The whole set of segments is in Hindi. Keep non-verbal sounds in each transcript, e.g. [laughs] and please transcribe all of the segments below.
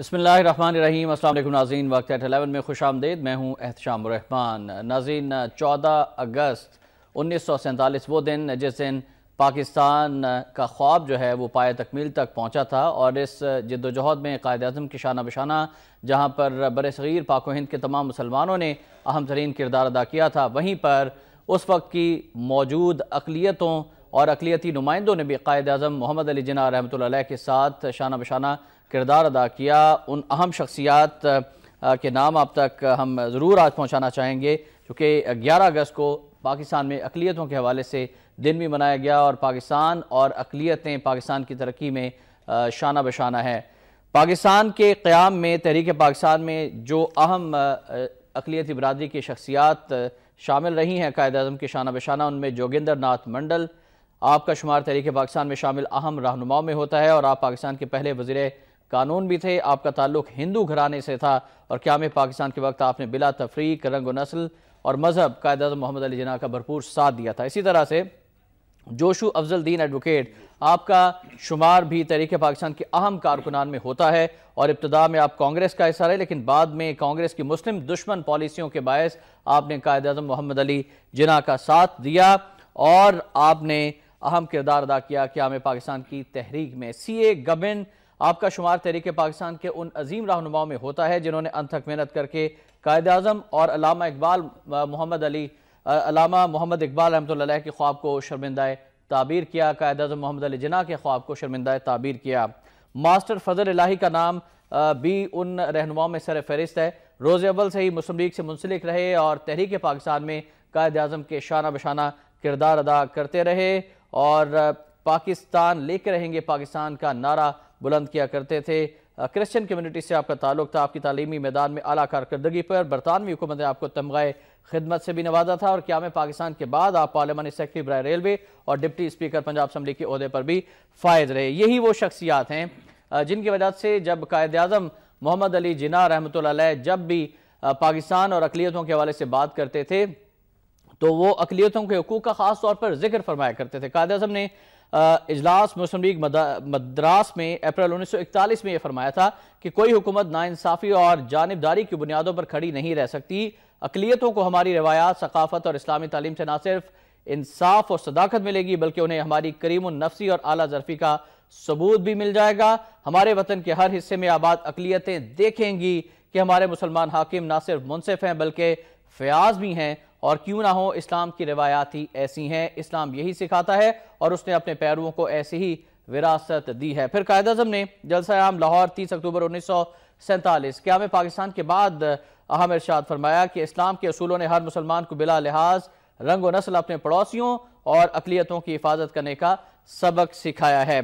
बसमीम अल्लाम नाजीन वक्त एट अलेवन में खुश आमदेद मैं हूँ एहतशाम रहमान नाजीन चौदह अगस्त उन्नीस सौ सैंतालीस वो दिन जिस दिन पाकिस्तान का ख्वाब जो है वो पाए तकमील तक पहुँचा था और इस जदोजहद में कायद अजम की शाना बशाना जहाँ पर बरसीर सग़ीर पाक हिंद के तमाम मुसलमानों ने अहम तरीन किरदार अदा किया था वहीं पर उस वक्त की मौजूद अकलीतों और अकलीती नुमाइंदों ने भी कायद अजम मोहम्मद अली जना रहमत के साथ शाना बशाना किरदार अदा किया उन अहम शख्सियात के नाम आप तक हम ज़रूर आज पहुँचाना चाहेंगे क्योंकि ग्यारह अगस्त को पाकिस्तान में अकलीतों के हवाले से दिन भी मनाया गया और पाकिस्तान और अकलीतें पाकिस्तान की तरक्की में शाना बशाना है पाकिस्तान के क़्याम में तहरीक पाकिस्तान में जो अहम अकलीती बरदरी की शख्सियात शामिल रही हैं कायद अजम के शाना बशाना उनमें जोगिंदर नाथ मंडल आपका शुमार तहरीक पाकिस्तान में शामिल अहम रहनुमाओं में होता है और आप पाकिस्तान के पहले वजीर कानून भी थे आपका ताल्लुक हिंदू घराने से था और क्या में पाकिस्तान के वक्त आपने बिला तफरीक रंग नस्ल और मज़हब कायद मोहम्मद अली जना का भरपूर साथ दिया था इसी तरह से जोशु अफजल दीन एडवोकेट आपका शुमार भी तहरीक पाकिस्तान के अहम कारकुनान में होता है और इब्तदा में आप कांग्रेस का हिस्सा रहे लेकिन बाद में कांग्रेस की मुस्लिम दुश्मन पॉलिसियों के बायस आपने कायद अजम मोहम्मद अली जिना का साथ दिया और आपने अहम किरदार अदा किया क्या में पाकिस्तान की तहरीक में सी ए गबिन आपका शुमार तहरीक पाकिस्तान के उन अजीम रहनुमाओं में होता है जिन्होंने अनथक मेहनत करके कायद अजम और अलामा इकबाल मोहम्मद अली अलामा मोहम्मद इकबाल रहमत के ख्वाब को शर्मिंदा ताबीर किया कायद अजम मोहम्मद अली जना के ख्वाब को शर्मिंदा ताबीर किया मास्टर फजल इलाही का नाम भी उन रहनुमाओं में सर फहरिस्त है रोज़ अव्वल से ही मुस्लिम लीग से मुंसलिक रहे और तहरीक पाकिस्तान में कायद अजम के शाना बशाना किरदार अदा करते रहे और पाकिस्तान लेकर रहेंगे पाकिस्तान का नारा बुलंद किया करते थे क्रिश्चियन कम्युनिटी से आपका ताल्लुक था आपकी तालीमी मैदान में अला कारकर्दगी पर बरतानवी हुकूमत ने आपको तमगाए खिदमत से भी नवाजा था और क्या में पाकिस्तान के बाद आप पार्लियामानी सेक्रेटरी बर रेलवे और डिप्टी स्पीकर पंजाब असम्बली के अहदे पर भी फायद रहे यही वो शख्सियात हैं जिनकी वजह से जब कायद अजम मोहम्मद अली जिना रहमत जब भी पाकिस्तान और अकलीतों के हवाले से बात करते थे तो वो अकलीतों के हकूक़ का ख़ास तौर पर जिक्र फरमाया करते थे कायद अजम ने इजलास मुस्लिम लीग मद्रास में अप्रैल उन्नीस सौ इकतालीस में यह फरमाया था कि कोई हुकूमत नाानसाफ़ी और जानबदारी की बुनियादों पर खड़ी नहीं रह सकती अकलीतों को हमारी रवायात सकाफत और इस्लामी तालीम से ना सिर्फ इंसाफ और सदाकत मिलेगी बल्कि उन्हें हमारी करीम नफसी और आला जरफी का सबूत भी मिल जाएगा हमारे वतन के हर हिस्से में आबाद अकलीतें देखेंगी कि हमारे मुसलमान हाकिम ना सिर्फ मुनसिफ हैं बल्कि फयाज भी हैं और क्यों ना हो इस्लाम की रिवायात ही ऐसी हैं इस्लाम यही सिखाता है और उसने अपने पैरुओं को ऐसी ही विरासत दी है फिर कायद अजम ने जलसा आम लाहौर तीस अक्टूबर उन्नीस सौ सैंतालीस क्या में पाकिस्तान के बाद अहम इर्शाद फरमाया कि इस्लाम के असूलों ने हर मुसलमान को बिला लिहाज रंग नस्ल अपने पड़ोसियों और अकलीतों की हिफाजत करने का सबक सिखाया है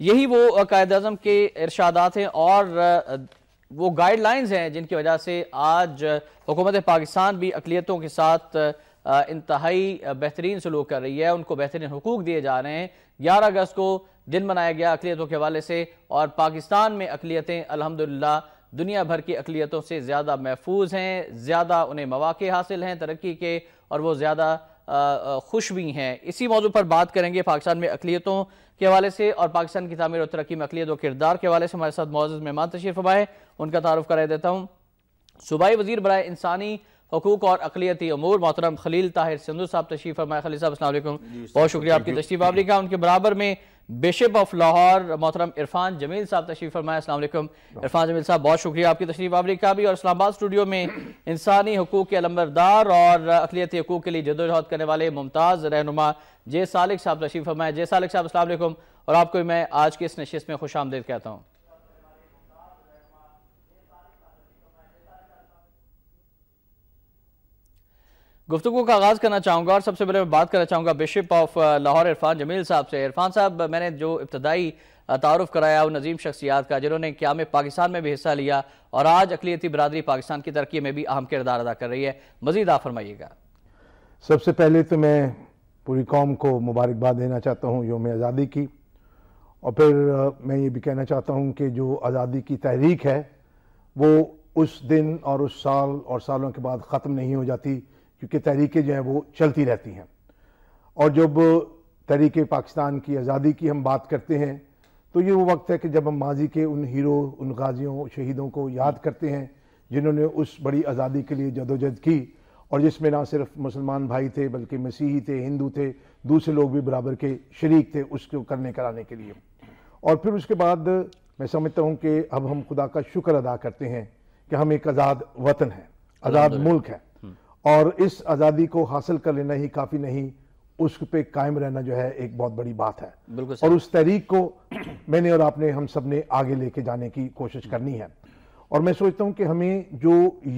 यही वो कायद अजम के इर्शादात हैं और वो गाइडलाइंस हैं जिनकी वजह से आज हुकूमत पाकिस्तान भी अकलीतों के साथ इंतहाई बेहतरीन सलूक कर रही है उनको बेहतरीन हकूक दिए जा रहे हैं ग्यारह अगस्त को दिन मनाया गया अकलीतों के हवाले से और पाकिस्तान में अकलीतें अलहमदिल्ला दुनिया भर की अकलीतों से ज़्यादा महफूज हैं ज़्यादा उन्हें मौाक़े हासिल हैं तरक्की के और वो ज़्यादा खुश भी हैं इसी मौजू पर बात करेंगे पाकिस्तान में अकलीतों के हवाले से और पाकिस्तान की तमीर और तरक्की में अकलीत और किरदार के हवाले से हमारे साथ मोज़ मेहमान तशरीफ हमाए उनका तारफ़ करा देता हूँ सूबाई वजीर बर इंसानी हकूक और अकलीती अमूर मोहतरम खलील ताहिर सिंधु साहब तशरीफ हमारे खलील साहब असल बहुत शुक्रिया आपकी तशरीफ आवरी का उनके बराबर में बिशप ऑफ लाहौर मोहतरम इरफान जमील साहब तशरीफ फरमाए अल्लाम इरफान जमील साहब बहुत शुक्रिया आपकी तशरीफ आवरी का भी और इस्लामाबाद स्टूडियो में इंसानी हकूक़ के अलमरदार और अखिलियती हकूक़ के लिए जदोजहद करने वाले मुमताज़ रहनुमा जे सालिक साहब तशरीफ फरमाए जे सालिक साहब अल्लाम और आपको मैं आज की इस नशस्त में खुश आमदेद कहता हूँ गुफ्तु का आगाज़ करना चाहूँगा और सबसे पहले मैं बात करना चाहूँगा बिशप ऑफ लाहौर इरफान जमील साहब से इरफान साहब मैंने जो इब्तदाई uh, तारफ़ कराया उन नजीम शख्सियात का जिन्होंने क्या में पाकिस्तान में भी हिस्सा लिया और आज अकलीती बरदरी पाकिस्तान की तरक्की में भी अहम किरदार अदा कर रही है मजीद आ फरमाइएगा सबसे पहले तो मैं पूरी कौम को मुबारकबाद देना चाहता हूँ योम आज़ादी की और फिर uh, मैं ये भी कहना चाहता हूँ कि जो आज़ादी की तहरीक है वो उस दिन और उस साल और सालों के बाद ख़त्म नहीं हो जाती क्योंकि तहरीकें जो हैं वो चलती रहती हैं और जब तहरीक पाकिस्तान की आज़ादी की हम बात करते हैं तो ये वो वक्त है कि जब हम माजी के उन हीरो उन गाजियों शहीदों को याद करते हैं जिन्होंने उस बड़ी आज़ादी के लिए जदोजहद की और जिसमें ना सिर्फ मुसलमान भाई थे बल्कि मसीही थे हिंदू थे दूसरे लोग भी बराबर के शरीक थे उसको करने कराने के लिए और फिर उसके बाद मैं समझता हूँ कि अब हम खुदा का शुक्र अदा करते हैं कि हम एक आज़ाद वतन हैं आज़ाद मुल्क है और इस आज़ादी को हासिल कर लेना ही काफ़ी नहीं उस पे कायम रहना जो है एक बहुत बड़ी बात है और उस तहरीक को मैंने और आपने हम सब ने आगे लेके जाने की कोशिश करनी है और मैं सोचता हूँ कि हमें जो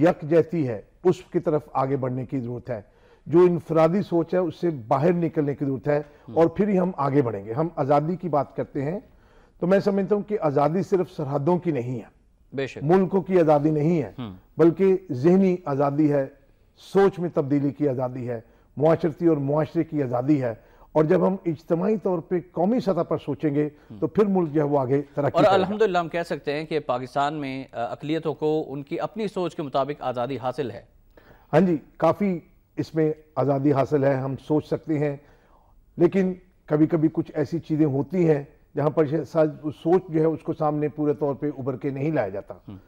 यक जैसी है उसकी तरफ आगे बढ़ने की ज़रूरत है जो इनफरादी सोच है उससे बाहर निकलने की ज़रूरत है हम्म। और फिर ही हम आगे बढ़ेंगे हम आज़ादी की बात करते हैं तो मैं समझता हूँ कि आज़ादी सिर्फ सरहदों की नहीं है मुल्कों की आज़ादी नहीं है हम्म। बल्कि जहनी आज़ादी है सोच में तब्दीली की आज़ादी है माशरती और माशरे की आज़ादी है और जब हम इज्तमाही तौर पर कौमी सतह पर सोचेंगे तो फिर मुल्क जो है वो आगे तरक्की और अलहमदिल्ला हम कह सकते हैं कि पाकिस्तान में अकलीतों को उनकी अपनी सोच के मुताबिक आज़ादी हासिल है हाँ जी काफ़ी इसमें आज़ादी हासिल है हम सोच सकते हैं लेकिन कभी कभी कुछ ऐसी चीज़ें होती हैं जहाँ पर सोच जो है उसको सामने पूरे तौर पर उभर के नहीं लाया जाता हम्म।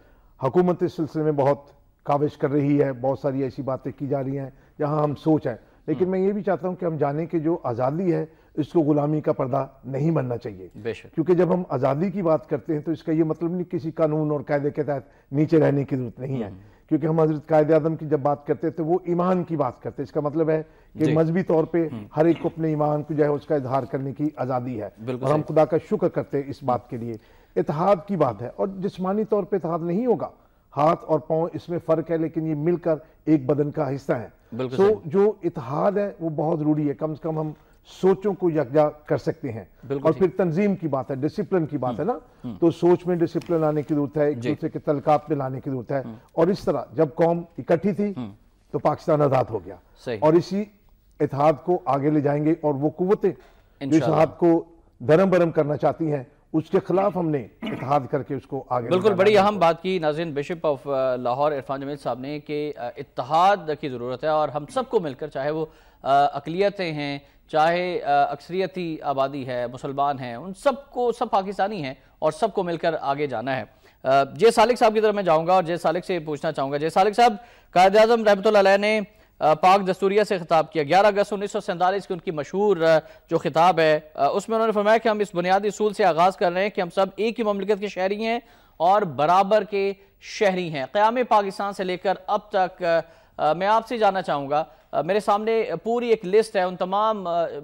हुकूमत इस सिलसिले में बहुत काविश कर रही है बहुत सारी ऐसी बातें की जा रही हैं जहाँ हम सोच हैं लेकिन हम्म। मैं ये भी चाहता हूँ कि हम जाने के जो आज़ादी है इसको गुलामी का पर्दा नहीं बनना चाहिए क्योंकि जब हम आज़ादी की बात करते हैं तो इसका ये मतलब नहीं किसी कानून और कायदे के तहत नीचे रहने की जरूरत नहीं है हम्म। क्योंकि हम हजरत कायद आदम की जब बात करते हैं तो वो ईमान की बात करते हैं इसका मतलब है कि मजहबी तौर पे हम्म। हर एक को अपने ईमान को जो है उसका इजहार करने की आज़ादी है और हम खुदा का शुक्र करते हैं इस बात के लिए इतिहाद की बात है और जिसमानी तौर पर इतिहाद नहीं होगा हाथ और पाँव इसमें फ़र्क है लेकिन ये मिलकर एक बदन का हिस्सा है सो so, जो इतिहाद है वो बहुत ज़रूरी है कम से कम हम सोचों को यकजा कर सकते हैं और फिर तंजीम की बात है डिसिप्लिन की बात है ना हम्म, हम्म। तो सोच में डिसिप्लिन लाने की जरूरत है एक दूसरे के तलकात में लाने की जरूरत है हम्म। और इस तरह जब कौम इकट्ठी थी तो पाकिस्तान आज़ाद हो गया और इसी इतिहाद को आगे ले जाएंगे और वो कुतें जो इस को धर्म भरम करना चाहती हैं उसके खिलाफ हमने इतिहाद करके उसको आगे बिल्कुल बड़ी अहम बात की नाजिन बिशप ऑफ लाहौर इरफान जमील साहब ने कि इतिहाद की ज़रूरत है और हम सबको मिलकर चाहे वो अकलीतें हैं चाहे अक्सरियती आबादी है मुसलमान हैं उन सबको सब पाकिस्तानी हैं और सबको मिलकर आगे जाना है जय सालिक साहब की तरफ मैं जाऊँगा और जय सालिक से पूछना चाहूँगा जय सालिक साहब कायद अजम रहमत ने पाक दस्तूरिया से खिताब किया ग्यारह अगस्त उन्नीस सौ सैंतालीस की उनकी मशहूर जो खिताब है उसमें उन्होंने फरमाया कि हम इस बुनियादी असूल से आगाज़ कर रहे हैं कि हम सब एक ही ममलिकत के शहरी हैं और बराबर के शहरी हैं क़्याम पाकिस्तान से लेकर अब तक मैं आपसे जानना चाहूँगा मेरे सामने पूरी एक लिस्ट है उन तमाम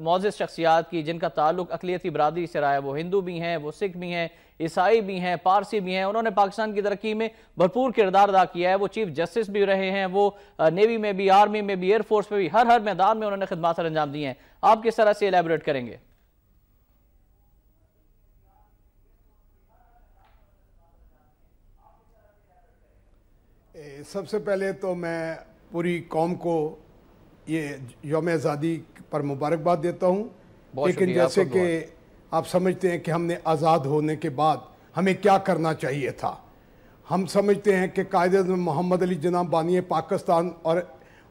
मोज़ शख्सियात की जिनका ताल्लुक अकलीती बरदरी से रहा है वो हिंदू भी हैं वो सिख भी हैं ईसाई भी हैं पारसी भी हैं उन्होंने पाकिस्तान की तरक्की में भरपूर किरदार अदा किया है वो चीफ जस्टिस भी रहे हैं वो नेवी में भी आर्मी में भी एयरफोर्स में भी हर हर मैदान में उन्होंने खदमात अंजाम दिए हैं आप किस तरह से एलेबरेट करेंगे सबसे पहले तो मैं पूरी कौम को ये योम आज़ादी पर मुबारकबाद देता हूँ लेकिन जैसे कि आप समझते हैं कि हमने आज़ाद होने के बाद हमें क्या करना चाहिए था हम समझते हैं कि कायद मोहम्मद अली जनाब बानी पाकिस्तान और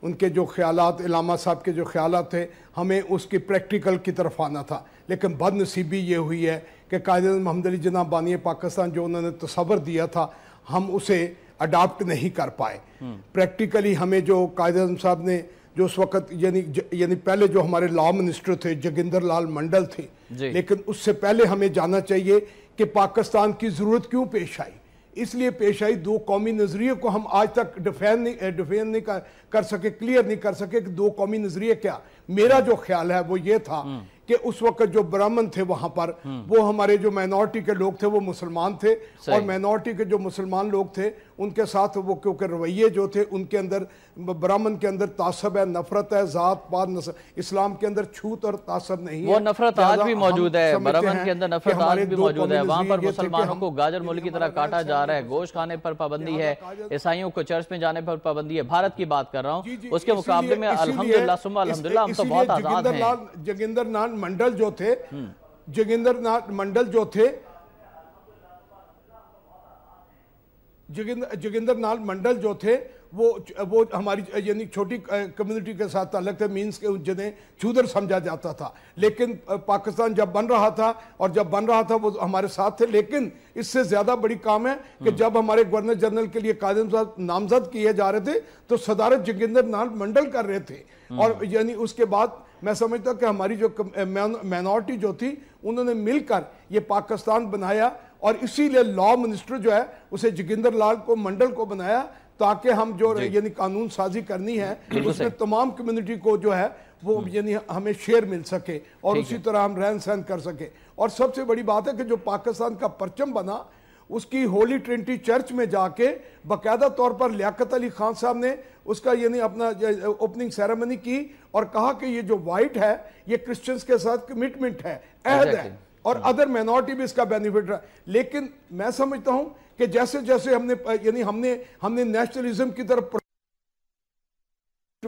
उनके जो ख्याल इलामा साहब के जो ख्याल थे हमें उसकी प्रैक्टिकल की तरफ आना था लेकिन बदनसीबी ये हुई है कि कायद मोहम्मद अली जनाब बानी पाकिस्तान जो उन्होंने तस्वर दिया था हम उसे अडाप्ट नहीं कर पाए प्रैक्टिकली हमें जो कायद अजम साहब ने जो उस वक्त यानी यानी पहले जो हमारे लॉ मिनिस्टर थे जोगिंदर लाल मंडल थे लेकिन उससे पहले हमें जाना चाहिए कि पाकिस्तान की ज़रूरत क्यों पेश आई इसलिए पेश आई दो कौमी नज़रिए को हम आज तक डिफेंड नहीं डिफेन नहीं कर, कर सके क्लियर नहीं कर सके कि दो कौमी नज़रिए क्या मेरा जो ख्याल है वो ये था हम्म। कि उस वक्त जो ब्राह्मण थे वहां पर हम्म। वो हमारे जो माइनॉरिटी के लोग थे वो मुसलमान थे और माइनॉरिटी के जो मुसलमान लोग थे उनके साथ वो क्योंकि रवैये जो थे उनके अंदर ब्राह्मण के अंदर तासब है नफरत है ज़ात पात इस्लाम के अंदर छूत और तासब नहीं वो नफरत आज भी मौजूद है ब्राह्मण के अंदर नफरत आज भी मौजूद है वहां पर मुसलमानों को गाजर मुल्क की तरह काटा जा रहा है गोश्त खाने पर पाबंदी है ईसाइयों को चर्च में जाने पर पाबंदी है भारत की बात कर रहा हूँ उसके मुकाबले में अलहमदुल्ला सुबह हम तो बहुत आजाद जोगिंदर नान मंडल जो थे जोगिंदर नाथ मंडल जो थे जोगिंदर जोगिंद्र नाथ मंडल जो थे वो वो हमारी यानी छोटी कम्युनिटी के साथ अलग थे मीन्स के जिन्हें छूदर समझा जाता था लेकिन पाकिस्तान जब बन रहा था और जब बन रहा था वो हमारे साथ थे लेकिन इससे ज़्यादा बड़ी काम है कि हम्म। जब हमारे गवर्नर जनरल के लिए कादिम साहब नामजद किए जा रहे थे तो सदारत जोगिंदर नाथ मंडल कर रहे थे हम्म। और यानी उसके बाद मैं समझता हूँ कि हमारी जो माइनॉरिटी जो थी उन्होंने मिलकर ये पाकिस्तान बनाया और इसीलिए लॉ मिनिस्टर जो है उसे जोगिंदर लाल को मंडल को बनाया ताकि हम जो यानी कानून साजी करनी है उसमें तमाम कम्युनिटी को जो है वो हम्म। यानी हमें शेयर मिल सके और उसी तरह हम रहन सहन कर सके और सबसे बड़ी बात है कि जो पाकिस्तान का परचम बना उसकी होली ट्रिनिटी चर्च में जाके बाकायदा तौर पर लियाकत अली खान साहब ने उसका यानी अपना ओपनिंग सेरेमनी की और कहा कि ये जो वाइट है ये क्रिश्चियंस के साथ कमिटमेंट है अहद है और अदर hmm. माइनॉरिटी भी इसका बेनिफिट रहा लेकिन मैं समझता हूं कि जैसे जैसे हमने यानी हमने हमने नेशनलिज्म की तरफ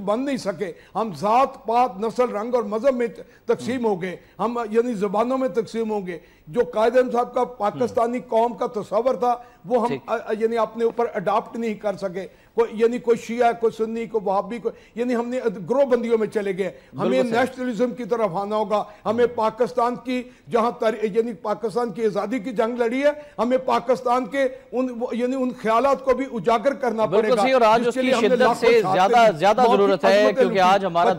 बन नहीं सके हम ज़ात पात नस्ल रंग और मज़हब में तकसीम हम्म। हो गए हम यानी ज़बानों में तकसीम हो गए जो कायद साहब का हम्म। पाकिस्तानी कौम का तस्वर था वो हम यानी अपने ऊपर अडाप्ट नहीं कर सके कोई यानी कोई शिया कोई सुन्नी को वहाबी को यानी हमने ग्रोहबंदियों में चले गए हमें नेशनलिज्म की तरफ आना होगा हमें पाकिस्तान की जहां यानी पाकिस्तान की आज़ादी की जंग लड़ी है हमें पाकिस्तान के उन यानी उन ख्याल को भी उजागर करना पड़ेगा जरूरत है क्योंकि आज हमारा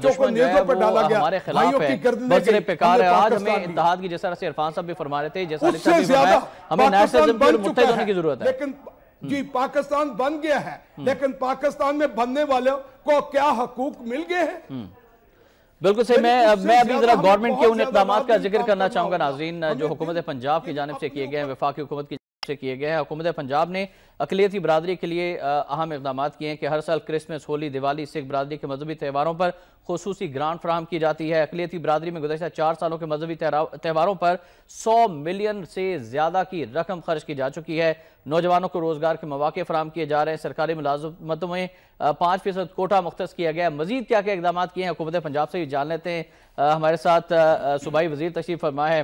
की जैसा इरफान साहब भी फरमा रहे थे जैसा हमें नेशनलिज्म की जरूरत है लेकिन जी पाकिस्तान बन गया है हम्म। लेकिन पाकिस्तान में बनने वालों को क्या हकूक मिल गए हैं हम्म। बिल्कुल सही मैं मैं अभी जरा गवर्नमेंट के उन इकदाम का जिक्र करना चाहूंगा नाजरीन जो हुकूमत पंजाब की जानब से किए गए हैं वफाकी हुकूमत की से किए गए हैं हुकूमत पंजाब ने अकलीती बरदरी के लिए अहम इकदाम किए हैं कि हर साल क्रिसमस होली दिवाली सिख बरदरी के मजहबी त्यौहारों पर खसूस ग्रांट फ्राहम की जाती है अकलीती बरदरी में गुजशत चार सालों के मजहबी त्यौहारों पर सौ मिलियन से ज़्यादा की रकम खर्च की जा चुकी है नौजवानों को रोज़गार के मौाक़े फ्राहम किए जा रहे हैं सरकारी मुलाजमतों में पाँच फीसद कोटा मुख्त किया गया मजीद क्या क्या इकदाम किए हैं हुकूमत पंजाब से भी जान लेते हैं हमारे साथ सूबाई वजीर तशीफ फरमा है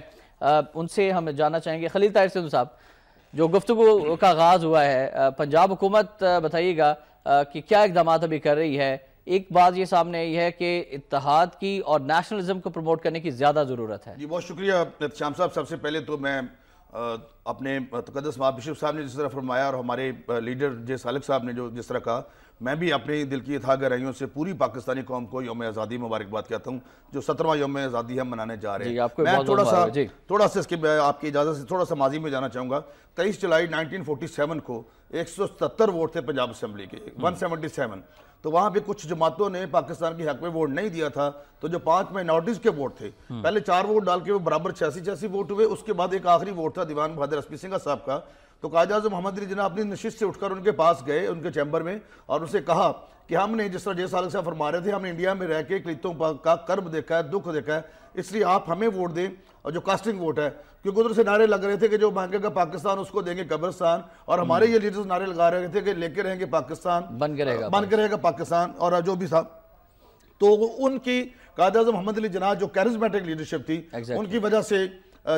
उनसे हम जानना चाहेंगे खलील ताहिर सिंधु साहब जो गुफ्तु का आगाज़ हुआ है पंजाब हुकूमत बताइएगा कि क्या इकदाम अभी कर रही है एक बात ये सामने आई है कि इतिहाद की और नेशनलिज्म को प्रमोट करने की ज़्यादा ज़रूरत है जी बहुत शुक्रिया श्याम साहब सबसे पहले तो मैं अपने तकदस महबिशफ साहब ने जिस तरह फरमाया और हमारे लीडर जय सालक साहब ने जो जिस तरह कहा मैं भी अपने दिल की इथा गहराइयों से पूरी पाकिस्तानी कौम को योम आज़ादी मुबारकबाद कहता हूँ जो सत्रवा योम आज़ादी हम मनाने जा रहे हैं थोड़ा सा थोड़ा सा इसके आपकी इजाज़त से थोड़ा सा माजी में जाना चाहूँगा तेईस जुलाई नाइनटीन को एक सौ सत्तर वोट थे पंजाब असम्बली के वन सेवन तो वहां पे कुछ जमातों ने पाकिस्तान के हक में वोट नहीं दिया था तो जो पांच माइनॉरिटीज के वोट थे हम्म। पहले चार वोट डाल के वो बराबर छियासी छियासी वोट हुए उसके बाद एक आखिरी वोट था दीवान बहादुर रश्मि सिंह साहब का तो कायद अजम मोहम्मद अली जना अपनी नशिश से उठकर उनके पास गए उनके चैम्बर में और उनसे कहा कि हमने जिस तरह जय साल साहब फरमा रहे थे हमने इंडिया में रह के कलीतों का कर्म देखा है दुख देखा है इसलिए आप हमें वोट दें और जो कास्टिंग वोट है क्योंकि उधर से नारे लग रहे थे कि जो मांगेगा पाकिस्तान उसको देंगे कब्रस्तान और हमारे ये लीडर्स नारे लगा रहे थे कि लेके रहेंगे पाकिस्तान बन के रहेगा बन के रहेगा पाकिस्तान और जो भी साहब तो उनकी कायद अजम मोहम्मद अली जना जो कैरिजमेटिक लीडरशिप थी उनकी वजह से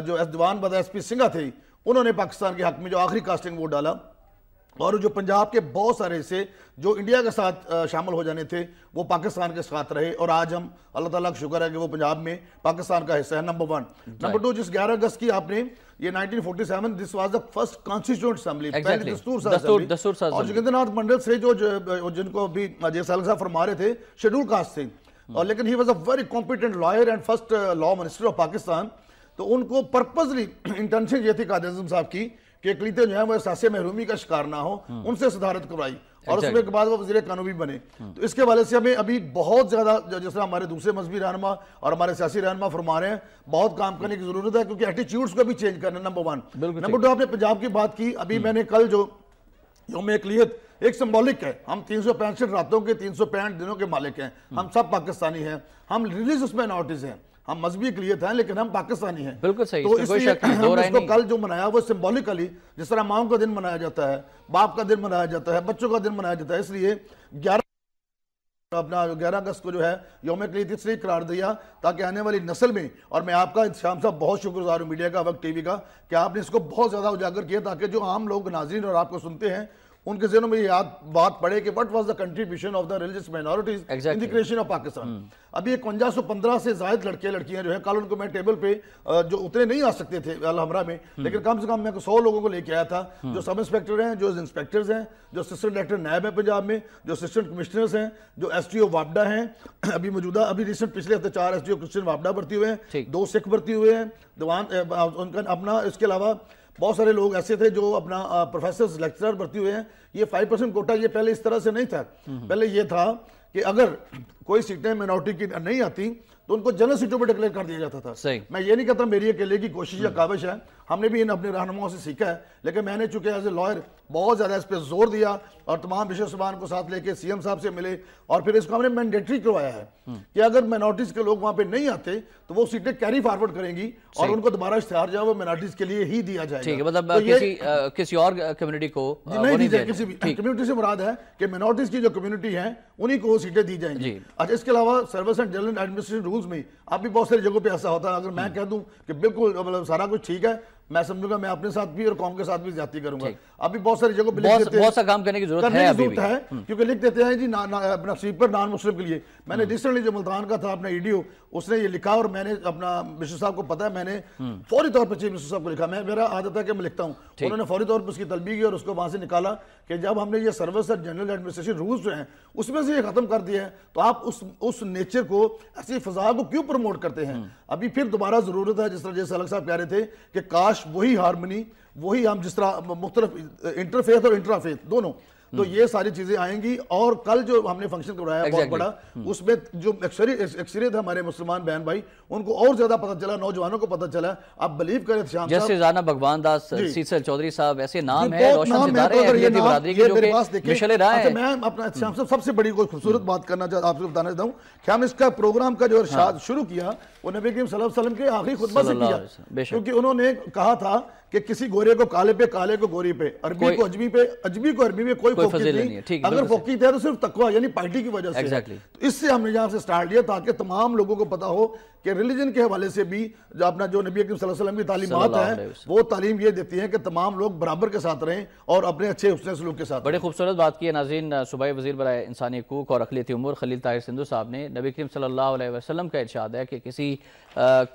जो दीवान बदा एस पी सिंगा थी उन्होंने पाकिस्तान के हक में जो आखिरी कास्टिंग वोट डाला और जो पंजाब के बहुत सारे हिस्से जो इंडिया के साथ शामिल हो जाने थे वो पाकिस्तान के साथ रहे और आज हम अल्लाह ताला का शुक्र है कि वो पंजाब में पाकिस्तान का हिस्सा है नंबर वन नंबर टू जिस 11 अगस्त की आपने ये 1947 this was the first constituent assembly पहली जोगिंद्रनाथ मंडल से जो, जो जिनको अभी अजय साल साहब फरमा रहे थे शेड्यूल कास्ट थे और लेकिन he was a very competent lawyer and first law minister of Pakistan तो उनको पर्पजली इंटेंशन [clears throat] ये थी कादर आजम साहब की कि अकलीते जो है वो एहसास महरूमी का शिकार ना हो हम्म। उनसे सदारत करवाई और उसमें के बाद वो वजी कानून भी बने हम्म। तो इसके वाले से हमें अभी बहुत ज़्यादा जैसे हमारे दूसरे मजहबी रहनमा और हमारे सियासी रहनमा फरमा रहे हैं बहुत काम करने की ज़रूरत है क्योंकि एटीट्यूड्स को भी चेंज करना नंबर वन नंबर टू आपने पंजाब की बात की अभी हम्म। मैंने कल जो योम अकलीत एक सिम्बॉलिक है हम तीन सौ पैंसठ रातों के तीन सौ पैंठ दिनों के मालिक हैं हम सब पाकिस्तानी हैं हम रिलीज उसमें नॉटिस हैं हम मजहबी अकलीत हैं लेकिन हम पाकिस्तानी हैं बिल्कुल सही तो इसलिए इसको कल जो मनाया वो सिम्बॉलिकली जिस तरह माओ का दिन मनाया जाता है बाप का दिन मनाया जाता है बच्चों का दिन मनाया जाता है इसलिए ग्यारह अपना ग्यारह अगस्त को जो है योम अकलीत इसलिए करार दिया ताकि आने वाली नस्ल में और मैं आपका शाम साहब बहुत शुक्रगुजार हूँ मीडिया का वक्त टीवी का कि आपने इसको बहुत ज़्यादा उजागर किया ताकि जो आम लोग नाजरन और आपको सुनते हैं उनके जहनों में याद बात पड़े कि what was the contribution of the religious minorities in the creation of Pakistan अभी इकवंजा सौ पंद्रह से जायद लड़के लड़कियां जो है कल उनको मैं टेबल पे जो उतने नहीं आ सकते थे अलहमरा में hmm. लेकिन कम से कम मैं सौ लोगों को लेके आया था hmm. जो सब इंस्पेक्टर हैं जो इंस्पेक्टर्स हैं जो असिस्टेंट डायरेक्टर नायब है पंजाब में जो असिस्टेंट कमिश्नर्स हैं जो एस टी ओ वापडा हैं [clears throat] अभी मौजूदा अभी रिसेंट पिछले हफ्ते चार एस टी ओ क्रिश्चियन वापडा भर्ती हुए हैं दो सिख भर्ती हुए हैं दीवान उनका अपना इसके अलावा बहुत सारे लोग ऐसे थे जो अपना प्रोफेसर लेक्चरर भर्ती हुए हैं ये फाइव परसेंट कोटा ये पहले इस तरह से नहीं था हम्म। पहले ये था कि अगर कोई सीटें माइनॉरिटी की नहीं आती तो उनको जनरल सीटों पर डिक्लेयर कर दिया जाता था सही मैं ये नहीं कहता मेरी अकेले की कोशिश या हम्म। काबिश है हमने भी इन अपने रहनुमाओं से सीखा है लेकिन मैंने चूंकि एज ए लॉयर बहुत ज़्यादा इस पर जोर दिया और तमाम विशेष सबान को साथ लेके सीएम साहब से मिले और फिर इसको हमने मैंडेटरी करवाया है कि अगर माइनॉरिटीज़ के लोग वहाँ पर नहीं आते तो वो सीटें कैरी फॉरवर्ड करेंगी और उनको दोबारा इश्तेहार जो है वो माइनॉरिटीज़ के लिए ही दिया जाएगा ठीक है मतलब तो किसी, किसी और कम्युनिटी को नहीं दी जाए किसी भी कम्युनिटी से मुराद है कि माइनॉरिटीज़ की जो कम्युनिटी है उन्हीं को सीटें दी जाएंगी अच्छा इसके अलावा service and general administration rules में आप भी बहुत सारी जगहों पर ऐसा होता है अगर मैं हम्म। कह दूँ कि बिल्कुल मतलब सारा कुछ ठीक है मैं समझूंगा मैं अपने साथ भी और कौम के साथ भी जाती करूंगा अभी बहुत सारी जगह बहुत, सा काम करने की जरूरत है, अभी भी। है हम्म। क्योंकि लिख देते हैं जी अपना स्वीपर नॉन मुस्लिम के लिए मैंने रिसेंटली हम्म। जो मुल्तान का था अपना ईडीओ e उसने ये लिखा और मैंने अपना मिश्र साहब को पता है मैंने हम्म। फौरी तौर पर चीफ मिश्र साहब को लिखा मैं मेरा आदत है कि मैं लिखता हूँ उन्होंने फौरी तौर पर उसकी तलबी की और उसको वहां से निकाला कि जब हमने ये सर्विस और जनरल एडमिनिस्ट्रेशन रूल्स जो है उसमें से ये खत्म कर दिया है तो आप उस उस नेचर को ऐसी फजा को क्यों प्रमोट करते हैं अभी फिर दोबारा जरूरत है जिस तरह जैसे अलग साहब कह रहे थे कि काश काश वही हारमनी वही हम जिस तरह मुख्तलिफ इंटरफेथ और इंट्राफेथ दोनों तो ये सारी चीजें आएंगी और कल जो हमने फंक्शन करवाया exactly. बहुत बड़ा hmm. उसमें जो एक्सरे थे हमारे मुसलमान बहन भाई उनको और ज्यादा पता चला नौजवानों को पता चला आप बिलीव करें श्याम जैसे राना भगवान दास सीसल चौधरी साहब ऐसे नाम है तो अच्छा, hmm. श्याम साहब सबसे बड़ी कोई खूबसूरत hmm. बात करना चाहता आपसे बताना चाहता हूँ कि हम इसका प्रोग्राम का जो हाँ। शुरू किया वो नबी करीम सल्लल्लाहु अलैहि वसल्लम के आखिरी खुतबा से किया क्योंकि उन्होंने कहा था कि किसी गोरे को काले पे काले को गोरी पे अरबी को अजबी पे अजबी को अरबी में कोई, कोई नहीं अगर फोकी थे तो सिर्फ तकवा यानी पार्टी की वजह से exactly. तो इससे हमने यहाँ से स्टार्ट लिया ताकि तमाम लोगों को पता हो कि रिलीजन के हवाले से भी जो अपना जो नबी अकरम वसल्लम की तालीमत है वो तालीम ये देती है कि तमाम लोग बराबर के साथ रहें और अपने अच्छे उसने सलूक के साथ बड़ी खूबसूरत बात की है नाजीन सूबाई वजीर बर इंसानी हकूक और अखिलती उमूर खलील ताहिर सिंधु साहब ने नबी करीम सल्ला वसलम का इर्शाद है कि किसी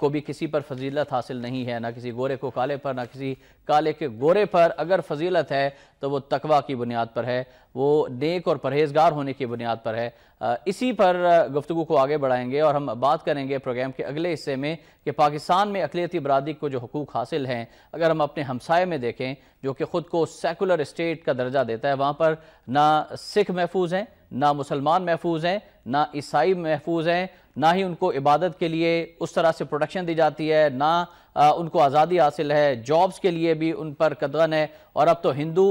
को भी किसी पर फजीलत हासिल नहीं है ना किसी गोरे को काले पर ना किसी काले के गोरे पर अगर फजीलत है तो वो तकवा की बुनियाद पर है वो नेक और परहेजगार होने की बुनियाद पर है इसी पर गुफ्तु को आगे बढ़ाएंगे और हम बात करेंगे प्रोग्राम के अगले हिस्से में कि पाकिस्तान में अकलीती बरदरी को जो हकूक़ हासिल हैं अगर हम अपने हमसाय में देखें जो कि ख़ुद को सेकुलर स्टेट का दर्जा देता है वहाँ पर ना सिख महफूज हैं ना मुसलमान महफूज हैं ना ईसाई महफूज हैं ना ही उनको इबादत के लिए उस तरह से प्रोटेक्शन दी जाती है ना आ, उनको आज़ादी हासिल है जॉब्स के लिए भी उन पर कदगन है और अब तो हिंदू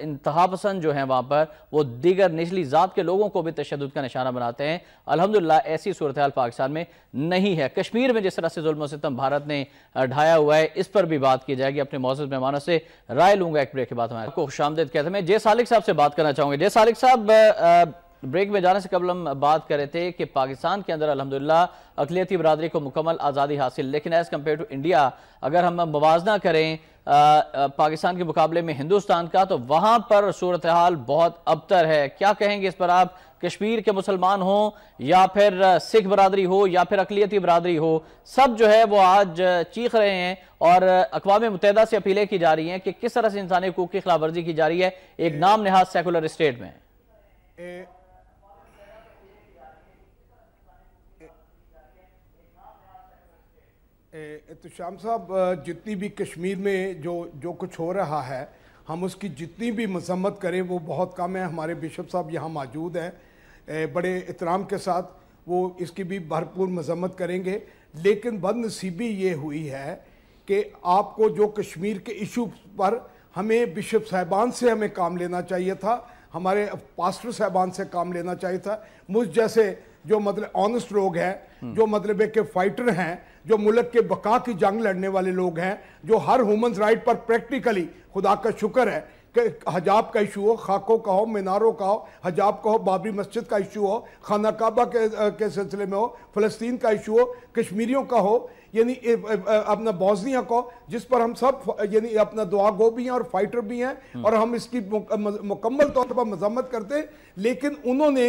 इंतहा पसंद जो हैं वहाँ पर वो दीगर निचली ज़ात के लोगों को भी तशद का निशाना बनाते हैं अलहमदिल्ला ऐसी सूरत हाल पाकिस्तान में नहीं है कश्मीर में जिस तरह से जुल्म सितम भारत ने ढाया हुआ है इस पर भी बात की जाएगी अपने मौजूद मेहमानों से राय लूँगा एक ब्रेक के बाद हमारे आपको खुशामदेद कहते हैं मैं जे सालिक साहब से बात करना चाहूँगी जे सालिक साहब ब्रेक में जाने से कबल हम बात कर रहे थे कि पाकिस्तान के अंदर अलहमदिल्ला अकलीती बरदरी को मुकम्मल आज़ादी हासिल लेकिन एज़ कम्पेयर टू इंडिया अगर हम मुजना करें आ, आ, पाकिस्तान के मुकाबले में हिंदुस्तान का तो वहाँ पर सूरत हाल बहुत अबतर है क्या कहेंगे इस पर आप कश्मीर के मुसलमान हों या फिर सिख बरदरी हो या फिर अकलीती बरदरी हो सब जो है वो आज चीख रहे हैं और अकवा मुतहदा से अपीलें की जा रही हैं कि किस तरह से इंसानी हकूक की खिलाफ वर्जी की जा रही है एक नाम नहाज सेकुलर स्टेट में तो श्याम साहब जितनी भी कश्मीर में जो जो कुछ हो रहा है हम उसकी जितनी भी मजम्मत करें वो बहुत कम है हमारे बिशप साहब यहाँ मौजूद हैं बड़े इतराम के साथ वो इसकी भी भरपूर मजम्मत करेंगे लेकिन बदनसीबी ये हुई है कि आपको जो कश्मीर के इशू पर हमें बिशप साहबान से हमें काम लेना चाहिए था हमारे पास्टर साहबान से काम लेना चाहिए था मुझ जैसे जो मतलब ऑनेस्ट लोग हैं जो मतलब कि फाइटर हैं जो मुल्क के बका की जंग लड़ने वाले लोग हैं जो हर ह्यूमन राइट पर प्रैक्टिकली खुदा का शुक्र है कि हजाब का इशू हो खाकों का हो मीनारों का हो हजाब का हो बाबरी मस्जिद का इशू हो खाना काबा के के सिलसिले में हो फ़लस्तीन का इशू हो कश्मीरियों का हो यानी अपना बॉजनिया को जिस पर हम सब यानी अपना दुआ गो भी हैं और फाइटर भी हैं और हम इसकी मुकम्मल तौर पर मजम्मत करते हैं लेकिन उन्होंने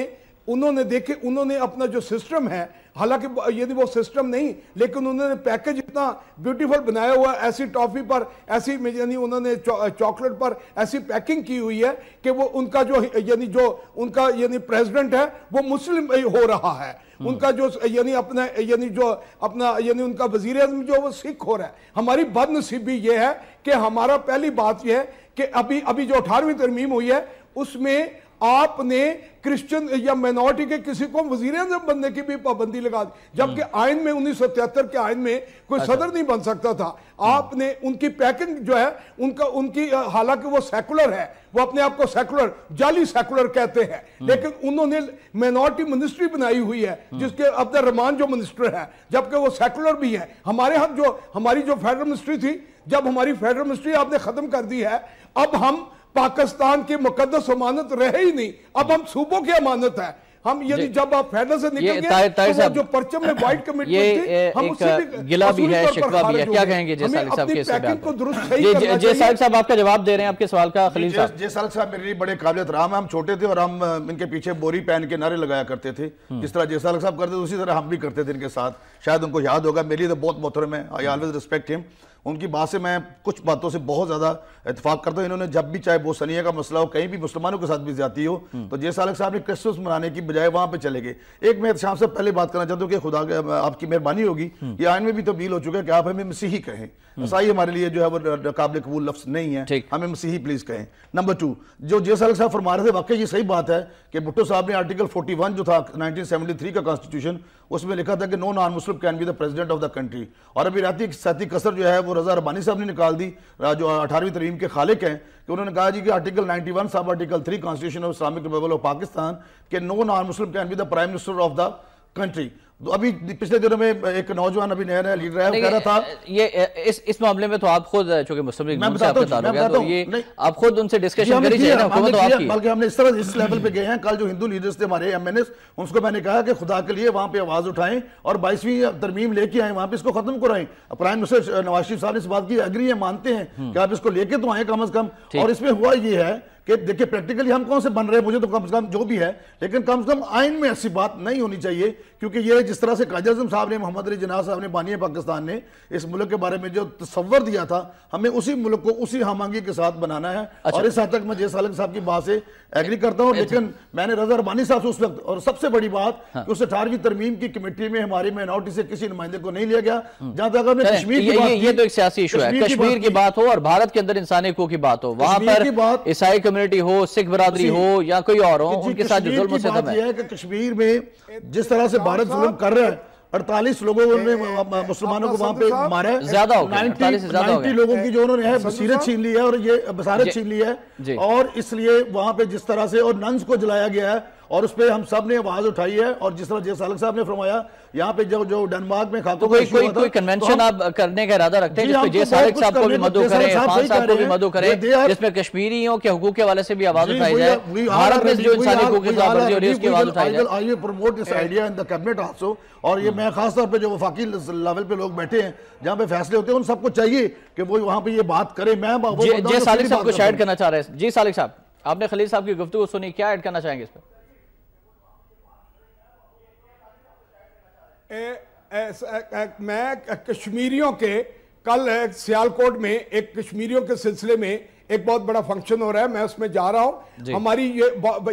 उन्होंने देखे उन्होंने अपना जो सिस्टम है हालांकि यदि वो सिस्टम नहीं लेकिन उन्होंने पैकेज इतना ब्यूटीफुल बनाया हुआ ऐसी टॉफी पर ऐसी यानी उन्होंने चॉकलेट पर ऐसी पैकिंग की हुई है कि वो उनका जो यानी जो उनका यानी प्रेसिडेंट है वो मुस्लिम हो रहा है हम्म। उनका जो यानी अपना यानी जो अपना यानी उनका वजीर अजम जो वो सिख हो रहा है हमारी बदनसीबी ये है कि हमारा पहली बात यह है कि अभी अभी जो अठारहवीं तरमीम हुई है उसमें आपने क्रिश्चियन या माइनॉरिटी के किसी को वजीर बनने की भी पाबंदी लगा दी जबकि हम्म। आयन में उन्नीस सौ तिहत्तर के आयन में कोई अच्छा। सदर नहीं बन सकता था हम्म। आपने उनकी पैकिंग जो है उनका उनकी हालांकि वो सेकुलर है वो अपने आप को सेकुलर जाली सेकुलर कहते हैं हम्म। लेकिन उन्होंने माइनॉरिटी मिनिस्ट्री बनाई हुई है जिसके अब्दुल रहमान जो मिनिस्टर है जबकि वो सेकुलर भी है हमारे यहाँ जो हमारी जो फेडरल मिनिस्ट्री थी जब हमारी फेडरल मिनिस्ट्री आपने खत्म कर दी है अब हम पाकिस्तान की मुकदस अमानत रहे ही नहीं अब हम सूबों की अमानत है हम यदि जब आप फैडर से निकलेंगे तो वो जो परचम में वाइट कमिटमेंट थी हम उससे गिला भी है शिकवा भी है क्या कहेंगे जे सालिक साहब के पैकिंग को दुरुस्त सही करना जे सालिक साहब आपका जवाब दे रहे हैं आपके सवाल का खलील साहब जे सालिक साहब मेरे लिए बड़े काबिल राम हम छोटे थे और हम इनके पीछे बोरी पहन के नारे लगाया करते थे हम्म। जिस तरह जे सालिक साहब करते थे उसी तरह हम भी करते थे इनके साथ शायद उनको याद होगा मेरे लिए तो बहुत मोहतरम है आई ऑलवेज रिस्पेक्ट हिम उनकी बात से मैं कुछ बातों से बहुत ज़्यादा इतफाक करता हूँ इन्होंने जब भी चाहे वो सनिया का मसला हो कहीं भी मुसलमानों के साथ भी जाती हो हम्म। तो जैसा अलग साहब ने क्रिसमस मनाने की बजाय वहाँ पर चले गए एक मैं शाम से पहले बात करना चाहता हूँ कि खुदा आपकी मेहरबानी होगी हम्म। ये आयन में भी तब्दील तो हो चुका है कि आप हमें मसीही कहें हम्म। ईसाई हमारे लिए जो है वो काबिल कबूल लफ्स नहीं है हमें मसीही प्लीज़ कहें नंबर टू जो जैसा अलग साहब फरमा रहे थे वाकई ये सही बात है कि भुट्टो साहब ने आर्टिकल फोर्टी जो था नाइनटीन का कॉन्स्टिट्यूशन उसमें लिखा था कि no non Muslim can be the president of the country और अभी रहती सती कसर जो है वो रजा रबानी साहब ने निकाल दी जो अठारहवीं तरीम के खालिक हैं कि उन्होंने कहा जी कि आर्टिकल 91 साहब article three constitution of Islamic republic of Pakistan के no non Muslim can be the prime minister of the country तो अभी पिछले दिनों में एक नौजवान अभी नया नया लीडर है कह रहा था ये इस इस मामले में तो आप खुद चूंकि मुस्लिम लीग से आपका ताल्लुक है तो ये आप खुद उनसे डिस्कशन करी चाहिए ना हुकूमत आपकी बल्कि हमने इस तरह इस लेवल पे गए हैं कल जो हिंदू लीडर्स थे हमारे एमएनएस उनको मैंने कहा कि खुदा के लिए वहां पे आवाज उठाएं और 22वीं तरमीम लेके आए वहां पे इसको खत्म कराएं प्राइम मिनिस्टर नवाज शरीफ साहब ने इस बात की एग्री है मानते हैं हम्म। कि आप इसको लेके तो आए कम अज कम और इसमें हुआ ये है कि देखिए प्रैक्टिकली हम कौन से बन रहे हैं मुझे तो कम से कम जो भी है लेकिन कम से कम आइन में ऐसी बात नहीं होनी चाहिए क्योंकि ये जिस तरह से काजी अजम साहब ने मोहम्मद अली जनाह साहब ने बानिया पाकिस्तान ने इस मुल्क के बारे में जो तस्वर दिया था हमें उसी मुल्क को उसी हमंगी के साथ बनाना है अच्छा। और इस हद तक मैं जय सालक साहब की बात से एग्री करता हूँ लेकिन मैंने रजा रबानी साहब से उस वक्त और सबसे बड़ी बात हाँ। कि उस अठारहवीं तरमीम की कमेटी में हमारी माइनॉरिटी से किसी नुमाइंदे को नहीं लिया गया हम्म। जहां तक अगर कश्मीर ये तो एक सियासी इशू है कश्मीर की बात हो और भारत के अंदर इंसानी हकूक की बात हो वहां पर ईसाई कम्युनिटी हो सिख बरादरी हो या कोई और हो उनके साथ जो जुल्म है कश्मीर में जिस तरह से भारत जुलम कर रहा है अड़तालीस लोगों ने मुसलमानों को वहां पे मारा ज्यादा हो नाइन्टी लोगों की जो उन्होंने बसीरत छीन ली है और ये बसारत छीन ली है और इसलिए वहां पे जिस तरह से और नंस को जलाया गया है और उस पर हम सब ने आवाज उठाई है और जिस तरह जैसा अलग साहब ने फरमाया यहाँ पे जो जो डेनमार्क में खातों तो कोई कोई, कन्वेंशन तो आप करने का इरादा रखते हैं जिसमें साहब को भी मदो करें साहब को भी मदो करें जिसमें कश्मीरियों के हकूक के वाले से भी आवाज उठाई जाए भारत में जो इंसानी promote this idea in the cabinet also और ये मैं खास तौर पे जो वफाकी लेवल पे लोग बैठे हैं जहाँ पे फैसले होते हैं उन सबको चाहिए कि वो वहाँ पे ये बात करें मैं जी सालिक साहब को शायद करना चाह रहे हैं जी सालिक साहब आपने खलील साहब की गुफ्तु सुनी क्या ऐड करना चाहेंगे इस पर ए, ए, ए, मैं कश्मीरियों के कल सियालकोट में एक कश्मीरियों के सिलसिले में एक बहुत बड़ा फंक्शन हो रहा है मैं उसमें जा रहा हूं हमारी ये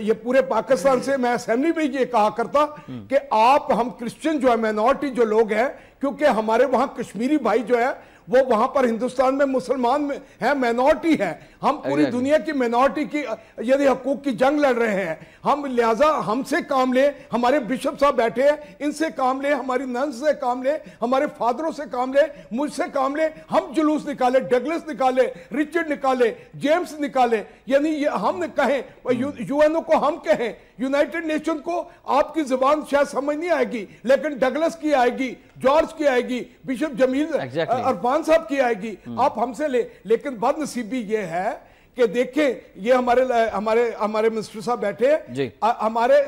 ये पूरे पाकिस्तान से मैं असेंबली में ये कहा करता हम्म। कि आप हम क्रिश्चियन जो है माइनॉरिटी जो लोग हैं क्योंकि हमारे वहां कश्मीरी भाई जो है वो वहां पर हिंदुस्तान में मुसलमान में है माइनॉरिटी है हम पूरी दुनिया की मेनॉरिटी की यदि हकूक की जंग लड़ रहे हैं हम लिहाजा हमसे काम ले हमारे बिशप साहब बैठे हैं इनसे काम ले हमारी नंस से काम ले हमारे फादरों से काम ले मुझसे काम ले हम जुलूस निकाले डगलस निकाले रिचर्ड निकाले जेम्स निकाले यानी ये हम कहें hmm. यूएनओ को हम कहें यूनाइटेड नेशन को आपकी जबान शायद समझ नहीं आएगी लेकिन डगलस की आएगी जॉर्ज की आएगी बिशप जमील exactly. अरफान साहब की आएगी hmm. आप हमसे ले लेकिन बदनसीबी ये है कि देखें ये हमारे हमारे हमारे मिनिस्टर साहब बैठे हमारे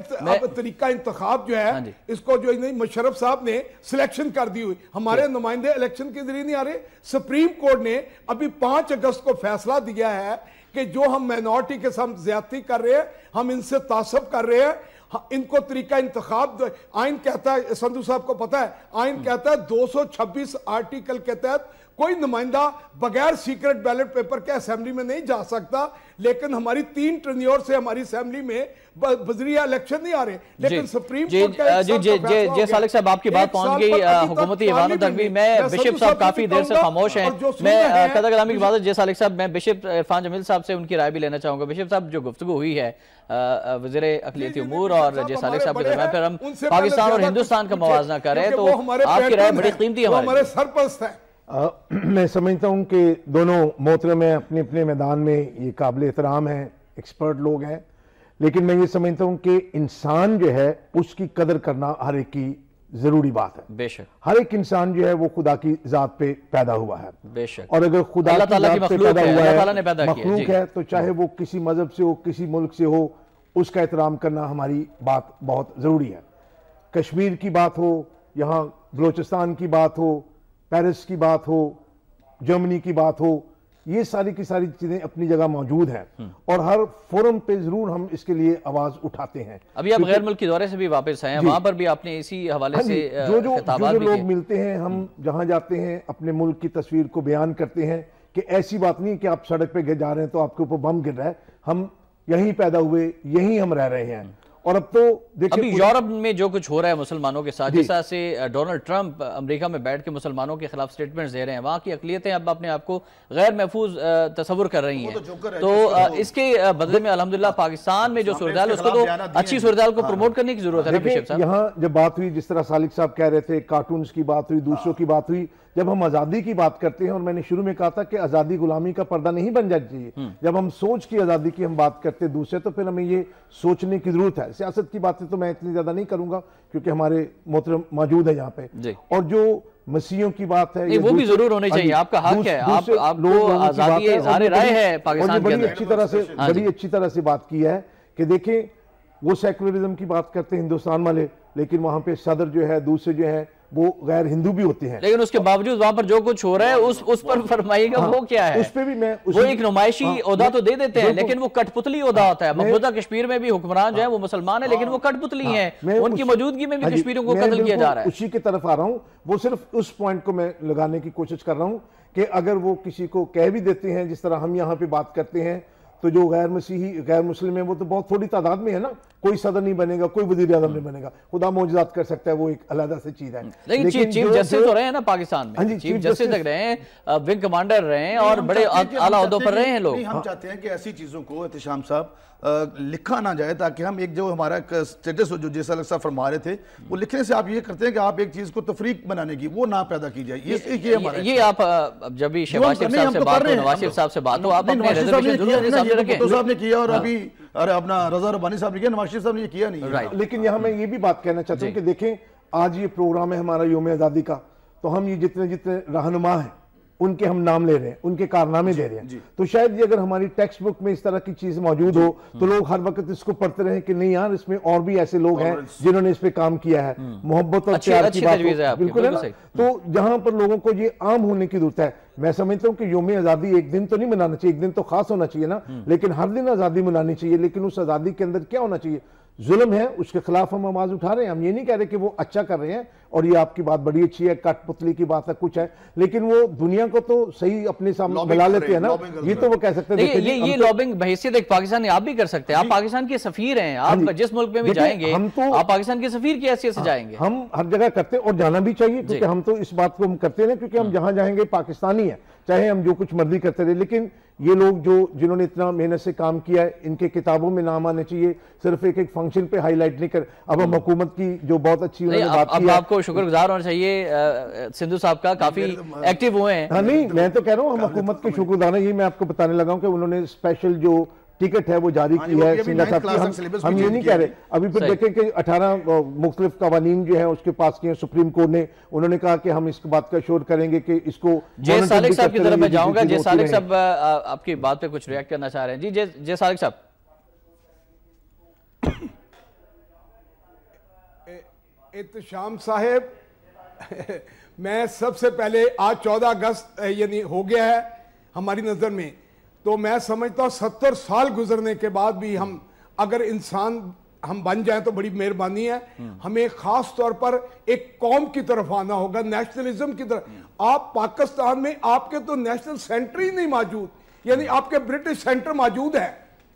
तरीका इंतखब जो है हाँ इसको जो मुशरफ साहब ने सिलेक्शन कर दी हुई हमारे नुमाइंदे इलेक्शन के जरिए नहीं आ रहे सुप्रीम कोर्ट ने अभी पांच अगस्त को फैसला दिया है कि जो हम माइनॉरिटी के साथ ज्यादती कर रहे हैं हम इनसे तासब कर रहे हैं इनको तरीका इंतखा आइन कहता है संधु साहब को पता है आइन हम्म। कहता है छब्बीस आर्टिकल के तहत कोई नुमाइंदा बगैर सीक्रेट बैलेट पेपर के असेंबली में नहीं जा सकता लेकिन हमारी तीन टर्नियोर से हमारी असेंबली में बजरिया इलेक्शन नहीं आ रहे लेकिन सुप्रीम कोर्ट का साहब आपकी बात पहुंच गई हुकूमती मैं बिशप तो साहब काफी देर से खामोश हैं मैं कदर कलामी की बात जय सालिक साहब मैं बिशप इरफान जमील साहब से उनकी राय भी लेना चाहूंगा बिशप साहब जो गुफ्तु हुई है वजीर अखिलती उमूर और जय सालिक साहब के दरमियान फिर हम पाकिस्तान और हिंदुस्तान का मुवजना करें तो आपकी राय बड़ी कीमती है हमारे सरपरस्त है आ, [clears throat] मैं समझता हूँ कि दोनों मोहतरम में अपने अपने मैदान में ये काबिल एहतराम हैं एक्सपर्ट लोग हैं लेकिन मैं ये समझता हूँ कि इंसान जो है उसकी कदर करना हर एक की ज़रूरी बात है बेशक हर एक इंसान जो है वो खुदा की ज़ात पे पैदा हुआ है बेशक और अगर खुदा की ज़ात पे पैदा हुआ है मखलूक है तो चाहे वो किसी मज़हब से हो किसी मुल्क से हो उसका एहतराम करना हमारी बात बहुत ज़रूरी है कश्मीर की बात हो यहाँ बलोचिस्तान की बात हो पेरिस की बात हो जर्मनी की बात हो ये सारी की सारी चीजें अपनी जगह मौजूद हैं हम्म। और हर फोरम पे जरूर हम इसके लिए आवाज उठाते हैं अभी आप गैर मुल्की दौरे से भी वापस आए वहां पर भी आपने इसी हवाले हाँ से जो जो, जो, जो लोग मिलते हैं हम हम्म। जहां जाते हैं अपने मुल्क की तस्वीर को बयान करते हैं कि ऐसी बात नहीं कि आप सड़क पे जा रहे हैं तो आपके ऊपर बम गिर रहा है हम यहीं पैदा हुए यहीं हम रह रहे हैं हम्म। और अब तो देखिए यूरोप में जो कुछ हो रहा है मुसलमानों के साथ जैसा से डोनाल्ड ट्रंप अमेरिका में बैठ के मुसलमानों के खिलाफ स्टेटमेंट दे रहे हैं वहां की अकलीतें अब अपने आप को गैर महफूज तस्वुर कर रही हैं तो, है, तो, तो- इसके बदले में अलहमदिल्ला पाकिस्तान में जो सुरदाल उसको तो अच्छी सुरदाल को हाँ। प्रमोट करने की जरूरत है यहाँ जब बात हुई जिस तरह सालिक साहब कह रहे थे कार्टून की बात हुई दूसरों हाँ। की बात हुई जब हम आज़ादी की बात करते हैं और मैंने शुरू में कहा था कि आज़ादी गुलामी का पर्दा नहीं बन जाना चाहिए हम्म। जब हम सोच की आज़ादी की हम बात करते दूसरे तो फिर हमें ये सोचने की ज़रूरत है सियासत की बातें तो मैं इतनी ज़्यादा नहीं करूंगा क्योंकि हमारे मोहतरम मौजूद है यहाँ पे और जो मसीहों की बात है वो भी जरूर होने चाहिए हाँ आपका हक है आप, आप लोग राय है पाकिस्तान बड़ी अच्छी तरह से हाँ बड़ी अच्छी तरह से बात की है कि देखें वो सेकुलरिज्म की बात करते हैं हिंदुस्तान वाले लेकिन वहां पे सदर जो है दूसरे जो है वो गैर हिंदू भी होते हैं लेकिन उसके बावजूद वहां पर जो कुछ हो रहा है उस उस पर हाँ। फरमाइएगा वो हाँ। क्या है उस पर भी मैं वो एक नुमाइशी उदा हाँ। तो दे देते हैं लेकिन वो कठपुतली उदा होता है मकबूजा कश्मीर में भी हुक्मरान जो है वो मुसलमान है लेकिन वो कठपुतली है उनकी मौजूदगी में भी कश्मीरों को कत्ल किया जा रहा है उसी की तरफ आ रहा हूँ वो सिर्फ उस पॉइंट को मैं लगाने की कोशिश कर रहा हूँ कि अगर वो किसी को कह भी देते हैं जिस तरह हम यहाँ पे बात करते हैं तो जो गैर मसीही गैर मुस्लिम है वो तो बहुत थोड़ी तादाद में है ना कोई सदर नहीं बनेगा कोई वजीर आजम नहीं बनेगा खुदा मोजात कर सकता है वो एक अलहदा से चीज है लेकिन, लेकिन चीफ जस्टिस हो रहे हैं ना पाकिस्तान में हाँ चीफ जस्टिस लग रहे हैं विंग कमांडर रहे हैं और बड़े आलादों पर रहे हैं लोग हम हाँ। चाहते हैं कि ऐसी चीज़ों को एहतम साहब लिखा ना जाए ताकि हम एक जो हमारा स्टेटस हो जो जैसा लग साहब फरमा रहे थे वो लिखने से आप ये करते हैं कि आप एक चीज़ को तफरीक बनाने की वो ना पैदा की जाए ये ये, ये, ये आप जब भी शहबाज शरीफ साहब से तो बात हो नवाज शरीफ साहब से बात हो आप अपने रिजर्वेशन जरूर साहब ने किया और हाँ। अभी अपना रजा रबानी साहब ने किया नहीं लेकिन यहाँ मैं ये भी बात कहना चाहता हूँ कि देखें आज ये प्रोग्राम है हमारा योम आज़ादी का तो हम ये जितने जितने रहनुमा हैं उनके हम नाम ले रहे हैं उनके कारनामे दे रहे हैं तो शायद ये अगर हमारी टेक्स्ट बुक में इस तरह की चीज मौजूद हो तो लोग हर वक्त इसको पढ़ते रहे कि नहीं यार इसमें और भी ऐसे लोग हैं जिन्होंने इस पे काम किया है हम्म। मोहब्बत और प्यार की बात बिल्कुल है ना तो जहां पर लोगों को ये आम होने की जरूरत है मैं समझता हूँ कि योम आज़ादी एक दिन तो नहीं मनाना चाहिए एक दिन तो खास होना चाहिए ना हम्म। लेकिन हर दिन आज़ादी मनानी चाहिए लेकिन उस आज़ादी के अंदर क्या होना चाहिए जुल्म है उसके खिलाफ हम आवाज़ उठा रहे हैं हम ये नहीं कह रहे कि वो अच्छा कर रहे हैं और ये आपकी बात बड़ी अच्छी है कठपुतली की बात है कुछ है लेकिन वो दुनिया को तो सही अपने सामने मिला लेते हैं ना ये तो वो कह सकते हैं ये ये लॉबिंग बहसीत एक पाकिस्तानी आप भी कर सकते हैं आप पाकिस्तान के सफीर हैं आप हाँ जिस मुल्क में भी जाएंगे हम तो आप पाकिस्तान के सफीर की हैसियत से हाँ, जाएंगे हम हर जगह करते और जाना भी चाहिए क्योंकि हम तो इस बात को हम करते हैं क्योंकि हम हाँ। जहां जाएंगे पाकिस्तानी है चाहे हम जो कुछ मर्जी करते रहे लेकिन ये लोग जो जिन्होंने इतना मेहनत से काम किया है इनके किताबों में नाम आने चाहिए सिर्फ एक एक फंक्शन पे हाईलाइट नहीं कर अब हम हम्म। हुकूमत की जो बहुत अच्छी उन्होंने बात अब, की है आपको शुक्रगुजार होना चाहिए सिंधु साहब का काफी एक्टिव तो हुए हैं हाँ नहीं तो मैं तो कह रहा हूँ हम हुकूमत तो के शुक्रगुजार ये मैं आपको बताने लगा हूँ कि उन्होंने स्पेशल जो टिकट है वो जारी हाँ, की है सिंगला साहब की हम हम ये नहीं कह रहे अभी फिर देखें कि 18 मुख्तलिफ कवानीन जो है उसके पास किए सुप्रीम कोर्ट ने उन्होंने कहा कि हम इस बात का शोर करेंगे कि इसको जय सालिक साहब की तरफ मैं जाऊंगा जय सालिक साहब आपकी बात पे कुछ रिएक्ट करना चाह रहे हैं जी जय सालिक साहब इतशाम साहेब [laughs] मैं सबसे पहले आज 14 अगस्त यानी हो गया है हमारी नज़र में तो मैं समझता हूँ सत्तर साल गुजरने के बाद भी हम अगर इंसान हम बन जाएं तो बड़ी मेहरबानी है हमें खास तौर पर एक कौम की तरफ आना होगा नेशनलिज्म की तरफ आप पाकिस्तान में आपके तो नेशनल सेंटर ही नहीं मौजूद यानी आपके ब्रिटिश सेंटर मौजूद है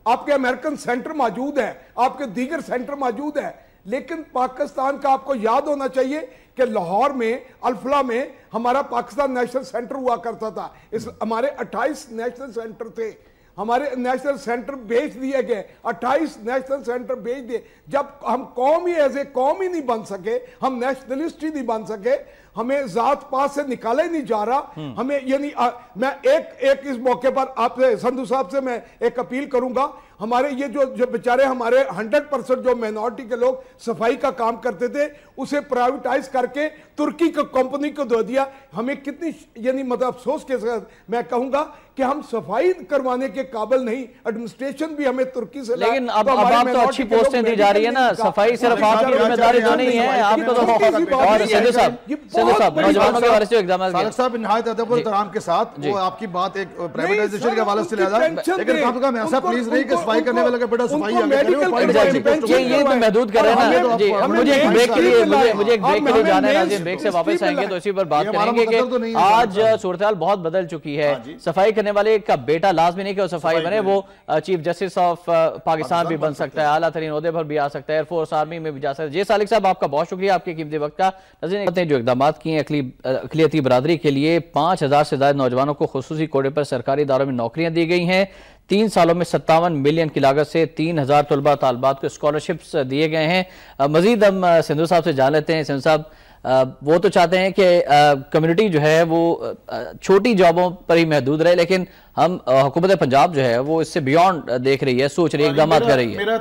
आपके अमेरिकन सेंटर मौजूद है आपके दीगर सेंटर मौजूद है लेकिन पाकिस्तान का आपको याद होना चाहिए कि लाहौर में अल्फला में हमारा पाकिस्तान नेशनल सेंटर हुआ करता था इस हमारे 28 नेशनल सेंटर थे हमारे नेशनल सेंटर बेच दिए गए 28 नेशनल सेंटर बेच दिए जब हम कौम ही एज ए कौम ही नहीं बन सके हम नेशनलिस्ट ही नहीं बन सके हमें जात पात से निकाले नहीं जा रहा हम्म। हमें यानी मैं एक एक इस मौके पर आपसे संधु साहब से मैं एक अपील करूंगा हमारे ये जो जो बेचारे हमारे 100 परसेंट जो माइनॉरिटी के लोग सफाई का काम करते थे उसे प्राइवेटाइज करके तुर्की को कंपनी को दे दिया हमें कितनी यानी मतलब अफसोस के साथ मैं कहूंगा कि हम सफाई करवाने के काबल नहीं एडमिनिस्ट्रेशन भी हमें तुर्की से लेकिन अब तो अब आप तो अच्छी पोस्टें दी जा रही है ना सफाई सिर्फ आपकी जिम्मेदारी तो नहीं है आपको तो और सिद्धू साहब सिद्धू साहब नौजवानों के बारे से एग्जाम साहब निहायत अदब और तराम के साथ वो आपकी बात एक प्राइवेटाइजेशन के हवाले से लिहाजा लेकिन साहब का ऐसा प्लीज नहीं कि सफाई करने वाला का बेटा सफाई आगे ये तो महदूद कर रहे हैं ना जी मुझे एक ब्रेक के लिए मुझे एक ब्रेक के लिए जाना है ब्रेक से तो वापस आएंगे तो इसी पर बात करेंगे मतलब कि तो आज हाँ सूरत बहुत बदल चुकी है हाँ सफाई करने वाले का बेटा लाजमी नहीं कि वो सफाई बने वो चीफ जस्टिस ऑफ पाकिस्तान भी बन सकता है आला तरीन पर भी आ सकता है एयरफोर्स आर्मी में भी जा सकता है जी सालिक साहब आपका बहुत शुक्रिया आपके कीमती वक्त का नजर ने जो इकदाम किए अखिलती बरदरी के लिए पांच हज़ार से ज्यादा नौजवानों को खसूसी कोडे पर सरकारी इदारों में नौकरियां दी गई हैं तीन सालों में सत्तावन मिलियन की लागत से तीन हज़ार तलबा तलबात को स्कॉलरशिप्स दिए गए हैं मजीद हम सिंधु साहब से जान लेते हैं सिंधु साहब वो तो चाहते हैं कि कम्युनिटी जो है वो छोटी जॉबों पर ही महदूद रहे लेकिन हम हुकूमत पंजाब जो है वो इससे बियॉन्ड देख रही है सोच रही है इकदाम कर रही है मेरा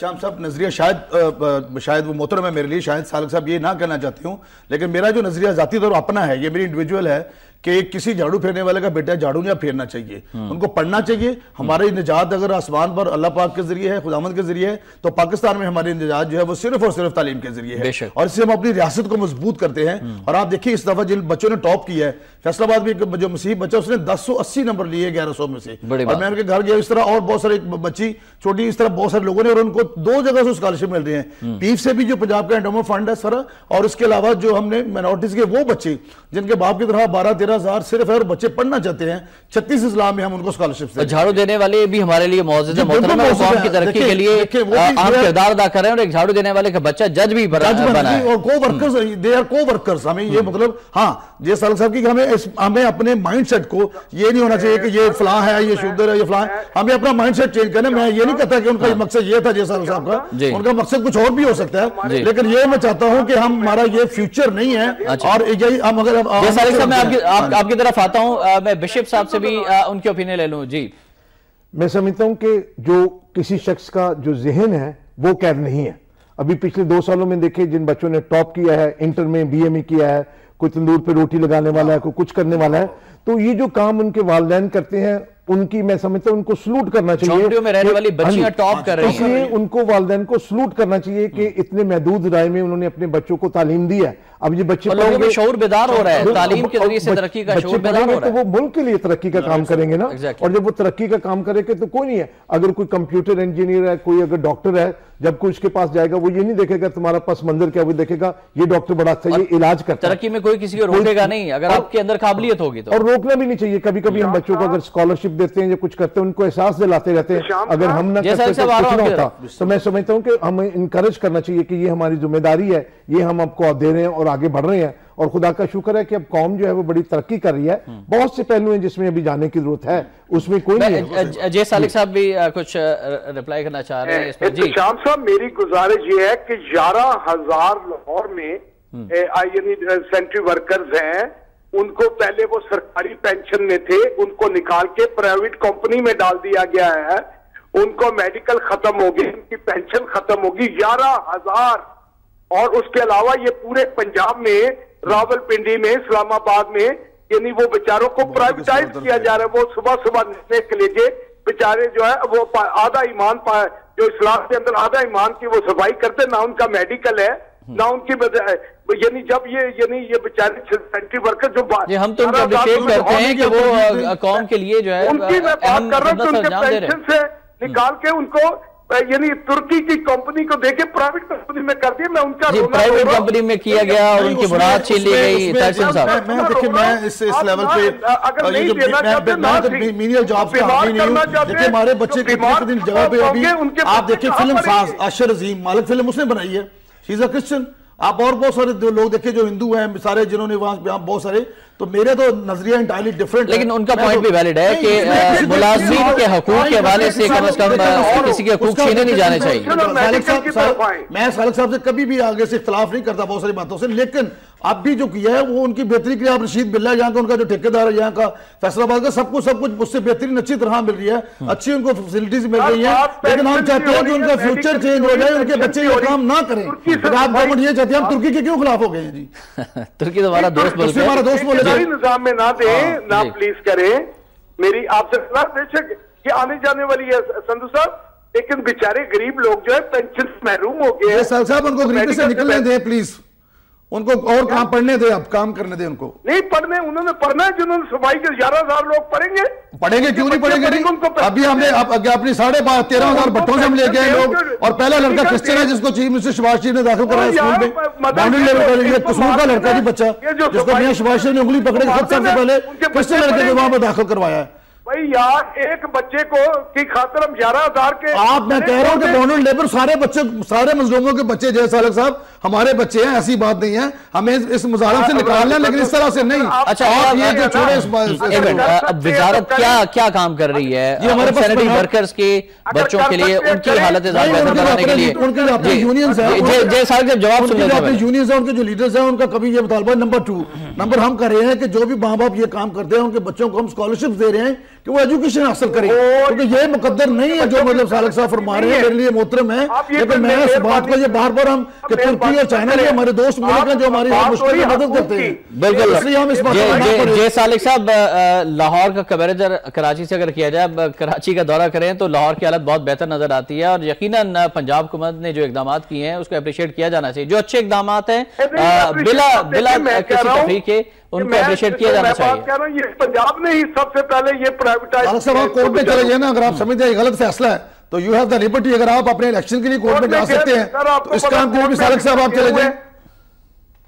श्याम साहब नज़रिया शायद शायद वो मोहतरम है मेरे लिए शायद सालक साहब ये ना कहना चाहती हूँ लेकिन मेरा जो नज़रिया ज़ाती तौर अपना है ये मेरी इंडिविजुअल है कि किसी झाड़ू फेरने वाले का बेटा झाड़ू नहीं फेरना चाहिए हम्म। उनको पढ़ना चाहिए हमारे निजात अगर आसमान पर अल्लाह पाक के जरिए है खुदामद के जरिए है तो पाकिस्तान में हमारी निजात जो है वो सिर्फ और सिर्फ तालीम के जरिए है और इससे हम अपनी रियासत को मजबूत करते हैं हम्म। और आप देखिए इस दफा जिन बच्चों ने टॉप किया है फैसलाबाद में जो मसीह बच्चा उसने दस सौ अस्सी नंबर लिए ग्यारह सौ में से और मैं उनके घर गया इस तरह और बहुत सारे बच्ची छोटी इस तरह बहुत सारे लोगों ने और उनको दो जगह से स्कॉलरशिप मिल रही है हम्म। पीफ से भी जो पंजाब का एंडोमो फंड है सर और इसके अलावा जो हमने माइनॉरिटीज के वो बच्चे जिनके बाप की तरह बारह तेरह पंद्रह हजार सिर्फ है और बच्चे पढ़ना चाहते हैं छत्तीस इस्लाम में हम उनको स्कॉलरशिप झाड़ू देने वाले भी हमारे लिए तरक्की के लिए किरदार अदा कर रहे हैं और झाड़ू देने वाले का बच्चा जज भी और coworkers they are coworkers हमें ये हम्म। मतलब हाँ ये साल साहब की हमें हमें अपने माइंड सेट को ये नहीं होना चाहिए कि ये फलां है ये शुद्ध है ये फलां है हमें अपना माइंड सेट चेंज करना मैं ये नहीं कहता कि उनका मकसद ये था जय साल साहब का उनका मकसद कुछ और भी हो सकता है लेकिन ये मैं चाहता हूँ कि हम हमारा ये फ्यूचर नहीं है अच्छा। और यही हम अगर आप हाँ। आपकी तरफ आता हूं मैं बिशप साहब से भी उनकी ओपिनियन ले लूं जी मैं समझता हूं कि जो किसी शख्स का जो जहन है वो कैद नहीं है अभी पिछले दो सालों में देखे जिन बच्चों ने टॉप किया है इंटर में बी बीएमई किया है कोई तंदूर पे रोटी लगाने वाला है कोई कुछ करने वाला है तो ये जो काम उनके वालदेन करते हैं उनकी मैं समझता हूँ उनको सलूट करना चाहिए में रहने वाली बच्चियां टॉप हाँ कर रही हैं उनको वालदेन को सलूट करना चाहिए कि हम्म। इतने महदूद राय में उन्होंने अपने बच्चों को तालीम दी है अब ये बच्चे लोगों में शोर बेदार हो रहा है तालीम के जरिए से तरक्की का शोर बेदार हो रहा तो है तो वो मुल्क के लिए तरक्की का हाँ, काम करेंगे ना और जब वो तरक्की का काम करेंगे तो कोई नहीं है अगर कोई कंप्यूटर इंजीनियर है कोई अगर डॉक्टर है जब कोई उसके पास जाएगा वो ये नहीं देखेगा तुम्हारा पास मंदिर क्या वो देखेगा ये डॉक्टर बड़ा अच्छा ये इलाज करता तरक्की में कोई किसी को रोकेगा नहीं अगर आपके अंदर काबिलियत होगी तो और रोकना भी नहीं चाहिए कभी कभी हम बच्चों को अगर स्कॉलरशिप लिख देते हैं या कुछ करते हैं उनको एहसास दिलाते रहते हैं अगर हम ना करते तो कुछ ना होता तो मैं समझता हूँ कि हमें इनकरेज करना चाहिए कि ये हमारी जिम्मेदारी है ये हम आपको दे रहे हैं और आगे बढ़ रहे हैं और खुदा का शुक्र है कि अब कौम जो है वो बड़ी तरक्की कर रही है हम्म। बहुत से पहलू हैं जिसमें अभी जाने की जरूरत है उसमें कोई नहीं अजय सालिक साहब भी कुछ रिप्लाई करना चाह रहे हैं इस शाम साहब मेरी गुजारिश ये है कि ग्यारह हजार लाहौर में हम्म। यानी सेंट्री वर्कर्स हैं उनको पहले वो सरकारी पेंशन में थे उनको निकाल के प्राइवेट कंपनी में डाल दिया गया है उनको मेडिकल खत्म हो गई उनकी पेंशन खत्म होगी ग्यारह हजार और उसके अलावा ये पूरे पंजाब में रावलपिंडी में इस्लामाबाद में यानी वो बेचारों को प्राइवेटाइज किया जा रहा है वो सुबह सुबह निकलने के लिए बेचारे जो है वो आधा ईमान जो इस्लाम के अंदर आधा ईमान की वो सफाई करते ना उनका मेडिकल है हम्म। ना उनकी यानी जब ये यानी ये बेचारे सेंट्री वर्कर जो बात ये हम तो उनका डिटेल करते हैं कि वो कौम के लिए जो है उनकी मैं बात कर रहा हूँ उनके पेंशन से हम्म। निकाल के उनको यानी तुर्की की कंपनी को देखे प्राइवेट कंपनी में कर दिया मैं उनका प्राइवेट कंपनी में किया गया और उनकी बुरा छीन ली गई देखिए मैं इस इस लेवल पे अगर नहीं देना चाहते तो हमारे बच्चे कितने दिन जगह पे अभी आप देखिए तो फिल्म साज अशर अजीम मालिक फिल्म उसने बनाई है शी इज अ क्रिश्चियन आप और बहुत सारे लोग देखे जो हिंदू हैं सारे जिन्होंने वहां बहुत सारे तो मेरे तो नजरिया इंटायरली डिफरेंट लेकिन उनका पॉइंट तो- भी वैलिड है कि uh, मुलाजिम के हकूक के हवाले से कम अज कम uh, किसी के हकूक छीने नहीं जाने चाहिए मैं सालक साहब से कभी भी आगे से इख्तलाफ नहीं करता बहुत सारी बातों से लेकिन अब भी जो किया है वो उनकी बेहतरी के लिए आप रशीद बिल्ला यहाँ का उनका जो ठेकेदार है यहाँ का फैसलाबाद का सब कुछ सब कुछ उससे बेहतरीन अच्छी तरह मिल रही है हम्म। अच्छी उनको फैसिलिटीज मिल रही है लेकिन हम चाहते हैं कि उनका फ्यूचर चेंज हो जाए उनके बच्चे ये काम ना करें आप गवर्नमेंट ये चाहते हैं हम तुर्की के क्यों खिलाफ हो गए जी [laughs] तुर्की तो हमारा दोस्त बोले सरकारी निजाम में ना दें हाँ, ना प्लीज करें मेरी आपसे बेशक ये आने जाने वाली है संधु साहब लेकिन बेचारे गरीब लोग जो है पेंशन महरूम हो गए साहब उनको तो गरीबी से निकलने दें प्लीज उनको और काम पढ़ने दे अब काम करने दे उनको नहीं पढ़ने उन्होंने पढ़ना है जिन्होंने सफाई के ग्यारह हजार लोग पढ़ेंगे पढ़ेंगे क्यों नहीं पढ़ेंगे नहीं अभी हमने अपनी साढ़े तेरह हजार भट्टों से हम ले गए लोग और पहला लड़का क्रिश्चियन है जिसको चीफ मिनिस्टर सुभाष जी ने दाखिल कराया तो कसूर का लड़का जी बच्चा जिसको मियाँ सुभाष ने उंगली पकड़े सबसे पहले क्रिश्चियन लड़के के वहां पर दाखिल करवाया है भाई यार एक बच्चे को की खातर हम ग्यारह हजार के आप मैं कह रहा हूँ कि लेबर सारे बच्चे सारे मजलूमों के बच्चे जय सालक साहब हमारे बच्चे हैं ऐसी बात नहीं है हमें इस मुजाहरम से निकालना लेकिन इस तरह से नहीं अच्छा आप ये जो तो छोड़े इस वजारत तो क्या क्या काम कर रही है ये हमारे सैनिटरी वर्कर्स के बच्चों के लिए उनकी हालत है जय जवाब सुन है उनके जो लीडर्स हैं उनका कभी ये मुतालबा नंबर टू नंबर हम कर रहे हैं कि जो भी माँ बाप ये काम करते हैं उनके बच्चों को हम स्कॉलरशिप दे रहे हैं कि वो एजुकेशन हासिल करे क्योंकि ये मुकद्दर नहीं है जो अच्छा, मतलब सालक साहब फरमा रहे हैं मेरे लिए मोहतरम है लेकिन मैं इस बात पर ये बार बार हम कि तुर्की और चाइना के हमारे दोस्त मुल्क हैं जो हमारी मुश्किल तो में मदद करते हैं तो बिल्कुल इसलिए हम इस बात जे सालिक साहब लाहौर का कवरेज कराची से अगर किया जाए कराची का दौरा करें तो लाहौर की हालत बहुत बेहतर नजर आती है और यकीन पंजाब हुकूमत ने जो इकदाम किए हैं उसको अप्रिशिएट किया जाना चाहिए जो अच्छे इकदाम हैं बिला बिला किसी तफरी के उनको अप्रिशिएट किया जाना चाहिए ये पंजाब ने ही सबसे पहले ये प्राइवेटाइज सर कोर्ट में चले जाए ना अगर आप समझ जाए गलत फैसला है तो यू हैव द लिबर्टी अगर आप अपने इलेक्शन के लिए कोर्ट में जा सकते हैं तो इस काम के भी सालक साहब आप चले जाए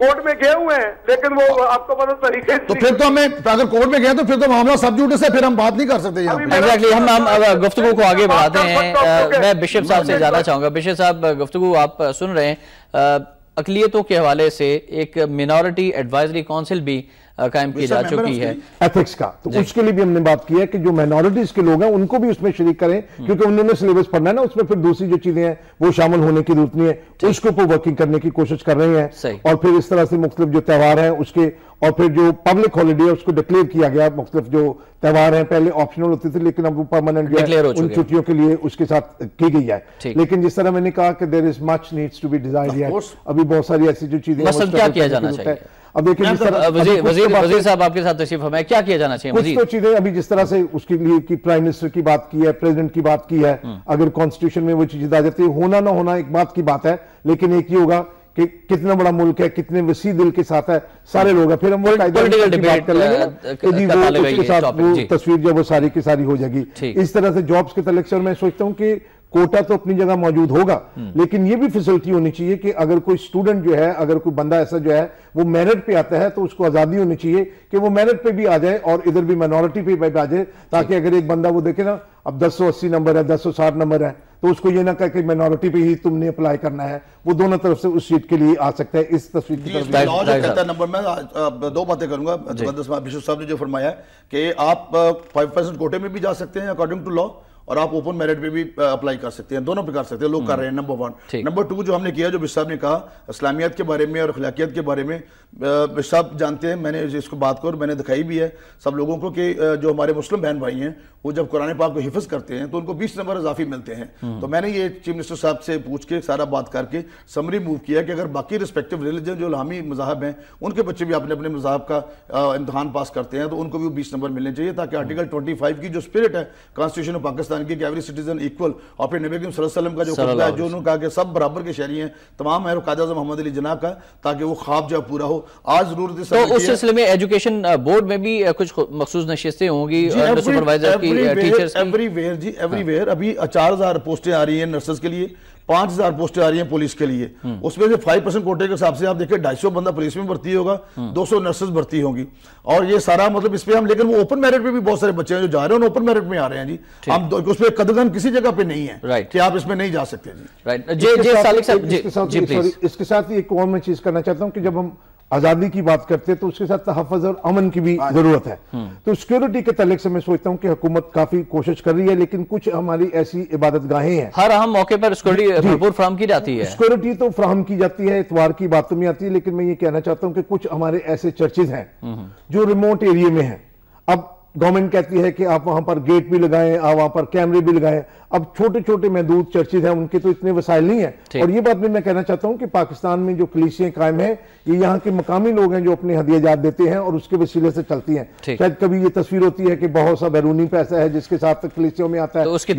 कोर्ट में गए हुए हैं लेकिन वो आपको पता तो तरीके तो फिर तो हमें अगर कोर्ट में गए तो फिर तो मामला सब जुटे से फिर हम बात नहीं कर सकते एग्जैक्टली हम हम गुफ्तु को आगे बढ़ाते हैं मैं बिशप साहब से जाना चाहूंगा बिशप साहब गुफ्तु आप सुन रहे हैं अकलीतों के हवाले से एक मिनॉरिटी एडवाइजरी काउंसिल भी कायम की जा चुकी है एथिक्स का तो उसके लिए भी हमने बात की है कि जो माइनॉरिटीज के लोग हैं उनको भी उसमें शरीक करें हम्म। क्योंकि उन्होंने सिलेबस पढ़ना है ना उसमें फिर दूसरी जो चीजें हैं वो शामिल होने की जरूरत नहीं है उसके ऊपर वर्किंग करने की कोशिश कर रहे हैं और फिर इस तरह से मुख्तलिफ जो त्यौहार है उसके और फिर जो पब्लिक हॉलीडे है उसको डिक्लेयर किया गया मुख्तलिफ जो त्यौहार है पहले ऑप्शनल होते थे लेकिन अब परमानेंट जो है उन छुट्टियों के लिए उसके साथ की गई है लेकिन जिस तरह मैंने कहा कि there is much needs to be design अभी बहुत सारी ऐसी जो चीजें क्या किया जाना चाहिए अब देखिए तो तो वजीर साहब आपके साथ तशरीफ तो हमें क्या किया जाना चाहिए कुछ तो चीजें अभी जिस तरह से उसके लिए कि प्राइम मिनिस्टर की बात की है प्रेसिडेंट की बात की है हम्म। अगर कॉन्स्टिट्यूशन में वो चीजें आ जाती है होना ना होना एक बात की बात है लेकिन एक ही होगा कि कितना बड़ा मुल्क है कितने वसी दिल के साथ है सारे हम्म। लोग हैं फिर हम बात तस्वीर जो वो सारी की सारी हो जाएगी इस तरह से जॉब्स के तलेक्शन मैं सोचता हूँ कि कोटा तो अपनी जगह मौजूद होगा हम्म। लेकिन ये भी फैसिलिटी होनी चाहिए कि अगर कोई स्टूडेंट जो है अगर कोई बंदा ऐसा जो है वो मेरिट पे आता है तो उसको आज़ादी होनी चाहिए कि वो मेरिट पे भी आ जाए और इधर भी माइनॉरिटी पे भी आ जाए ताकि अगर एक बंदा वो देखे ना अब दस नंबर है दस नंबर है तो उसको ये ना कहे कि माइनॉरिटी पे ही तुमने अप्लाई करना है वो दोनों तरफ से उस सीट के लिए आ सकता है इस तस्वीर की तरफ नंबर में दो बातें करूंगा जो फरमाया कि आप फाइव परसेंट कोटे में भी जा सकते हैं अकॉर्डिंग टू लॉ और आप ओपन मेरिट पे भी अप्लाई कर सकते हैं दोनों पे कर सकते हैं लोग कर रहे हैं नंबर वन नंबर टू जो हमने किया जो साहब ने कहा इस्लामियत के बारे में और अखलाकियत के बारे में साहब जानते हैं मैंने इसको बात को और मैंने दिखाई भी है सब लोगों को कि जो हमारे मुस्लिम बहन भाई हैं वो जब कुरान पाक को हिफज करते हैं तो उनको बीस नंबर इजाफी मिलते हैं हम्म। तो मैंने ये चीफ मिनिस्टर साहब से पूछ के सारा बात करके समरी मूव किया कि अगर बाकी रिस्पेक्टिव रिलीजन जो लामी मजाहब हैं उनके बच्चे भी अपने अपने मज़ाब का इम्तहान पास करते हैं तो उनको भी बीस नंबर मिलने चाहिए ताकि आर्टिकल ट्वेंटी की जो स्पिरिट है कॉन्स्टिट्यूशन ऑफ पाकिस्तान पाकिस्तान के एवरी सिटीजन इक्वल और फिर नबी वसल्लम का जो है जो उन्होंने कहा कि सब बराबर के शहरी हैं तमाम है कायद मोहम्मद अली जना का ताकि वो ख्वाब जो पूरा हो आज जरूरत तो उस सिलसिले में एजुकेशन बोर्ड में भी कुछ मखसूस नशस्तें होंगी सुपरवाइजर की टीचर्स एवरीवेयर जी वेयर अभी चार हजार पोस्टें आ रही हैं नर्सेज के लिए पांच हजार पोस्टें आ रही हैं पुलिस के लिए हम्म। उसमें से फाइव परसेंट कोटे के हिसाब से आप देखिए ढाई सौ बंदा पुलिस में भर्ती होगा हम्म। दो सौ नर्सेज भर्ती होंगी और ये सारा मतलब इस पर हम लेकिन वो ओपन मेरिट पे भी बहुत सारे बच्चे हैं जो जा रहे हैं ओपन मेरिट में आ रहे हैं जी हम उसमें कदगन किसी जगह पे नहीं है कि आप इसमें नहीं जा सकते जी राइट इसके साथ ही एक और मैं चीज करना चाहता हूँ कि जब हम आज़ादी की बात करते हैं तो उसके साथ तहफ़ और अमन की भी हाँ ज़रूरत है हम्म। तो सिक्योरिटी के तलक से मैं सोचता हूँ कि हुकूमत काफ़ी कोशिश कर रही है लेकिन कुछ हमारी ऐसी इबादत गाहें हैं हर अहम मौके पर सिक्योरिटी भरपूर फ्राहम की जाती है सिक्योरिटी तो फ्राहम की जाती है इतवार की बात तो नहीं आती है लेकिन मैं ये कहना चाहता हूँ कि कुछ हमारे ऐसे चर्चेज हैं हम्म। जो रिमोट एरिए में है अब गवर्नमेंट कहती है कि आप वहां पर गेट भी लगाएं आप वहां पर कैमरे भी लगाएं अब छोटे छोटे महदूद चर्चित हैं उनके तो इतने वसाइल नहीं है और ये बात भी मैं कहना चाहता हूँ कि पाकिस्तान में जो कलीसियां कायम है ये यहाँ के मकामी लोग हैं जो अपने हदियाजात देते हैं और उसके वसीले से चलती हैं शायद कभी ये तस्वीर होती है कि बहुत सा बैरूनी पैसा है जिसके साथ कलीसियों में आता है तो उसकी